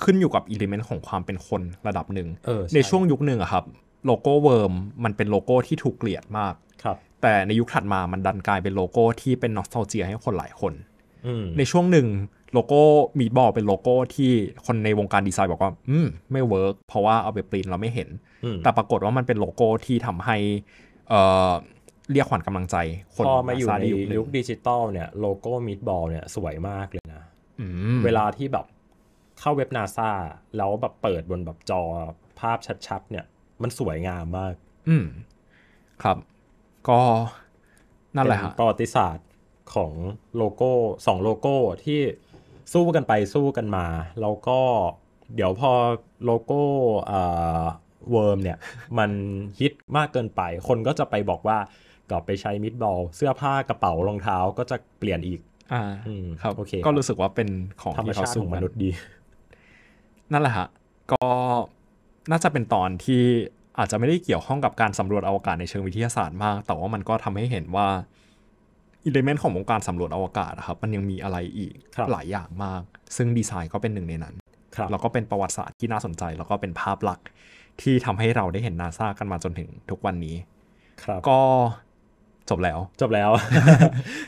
ขึ้นอยู่กับอิเลเมนต์ของความเป็นคนระดับหนึ่งในช่วงยุคหนึ่งอะครับโลโก้เวิร์มมันเป็นโลโก้ที่ถูกเกลียดมากครับ แต่ในยุคถัดมามันดันกลายเป็นโลโก้ที่เป็นนอสเทลเจียให้คนหลายคน ในช่วงหนึ่งโลโก้มีบอลเป็นโลโก้ที่คนในวงการดีไซน์บอกว่า อืม ไม่เวิร์กเพราะว่าเอาไปปรินเราไม่เห็น แต่ปรากฏว่ามันเป็นโลโก้ที่ทำให้เเรียกขวัญกำลังใจ คนพอมาอยู่ในยุคดิจิตอลเนี่ยโลโก้มิดบอลเนี่ยสวยมากเลยนะเวลาที่แบบเข้าเว็บนาซาแล้วแบบเปิดบนแบบจอภาพชัดๆเนี่ยมันสวยงามมาก อืม ครับ ก็นั่นแหละประวัติศาสตร์ของโลโก้สองโลโก้ที่สู้กันไปสู้กันมา แล้วก็ เดี๋ยวพอโลโก้เอเวิร์มเนี่ย มันฮิตมากเกินไป คนก็จะไปบอกว่ากลับไปใช้มิดบอลเสื้อผ้ากระเป๋ารองเท้าก็จะเปลี่ยนอีก อ่า ครับ โอเค ก็รู้สึกว่าเป็นของธรรมชาติของมนุษย์ดี นั่นแหละฮะ ก็น่าจะเป็นตอนที่อาจจะไม่ได้เกี่ยวข้องกับการสำรวจอวกาศในเชิงวิทยาศาสตร์มาก แต่ว่ามันก็ทำให้เห็นว่าอิเลเมนต์ของวงการสำรวจอวกาศนะครับมันยังมีอะไรอีกหลายอย่างมาก ซึ่งดีไซน์ก็เป็นหนึ่งในนั้นแล้วก็เป็นประวัติศาสตร์ที่น่าสนใจ แล้วก็เป็นภาพลักษณ์ที่ทำให้เราได้เห็นนาซากันมาจนถึงทุกวันนี้ ครับ ก็จบแล้วจบแล้ว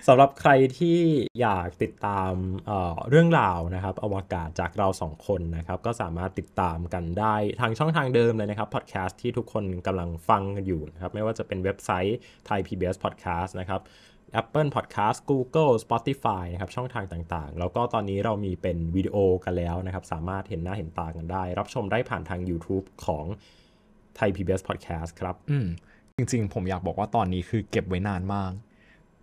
สำหรับใครที่อยากติดตามเเรื่องราวนะครับอวกาศจากเราสองคนนะครับ ก็สามารถติดตามกันได้ทางช่องทางเดิมเลยนะครับพอดแคสต์ที่ทุกคนกำลังฟังกันอยู่นะครับไม่ว่าจะเป็นเว็บไซต์ไทย PBS Podcast นะครับ Apple Podcast Google Spotify นะครับ ช่องทางต่างๆ แล้วก็ตอนนี้เรามีเป็นวิดีโอกันแล้วนะครับ สามารถเห็นหน้าเห็นตากันได้ รับชมได้ผ่านทาง YouTube ของไทย PBS Podcast ครับอืมจริงๆผมอยากบอกว่าตอนนี้คือเก็บไว้นานมาก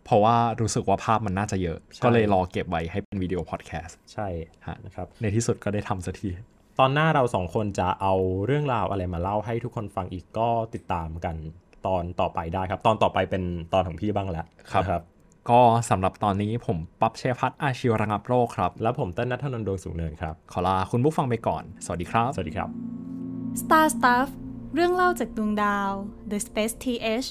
เพราะว่ารู้สึกว่าภาพมันน่าจะเยอะ ก็เลยรอเก็บไว้ให้เป็นวิดีโอพอดแคสต์ใช่ฮะนะครับในที่สุดก็ได้ทำสักที ตอนหน้าเราสองคนจะเอาเรื่องราวอะไรมาเล่าให้ทุกคนฟังอีกก็ติดตามกันตอนต่อไปได้ ครับตอนต่อไปเป็นตอนของพี่บ้างแล้วครับรบก็สำหรับตอนนี้ผมปั๊บเชพัทอาชีวระงับโรคครับและผมเต้นนัทนนท์ดวงสูงเนินครับขอลาคุณผู้ฟังไปก่อนสวัสดีครับสวัสดีครับ Star Stuff เรื่องเล่าจากดวงดาว The Space TH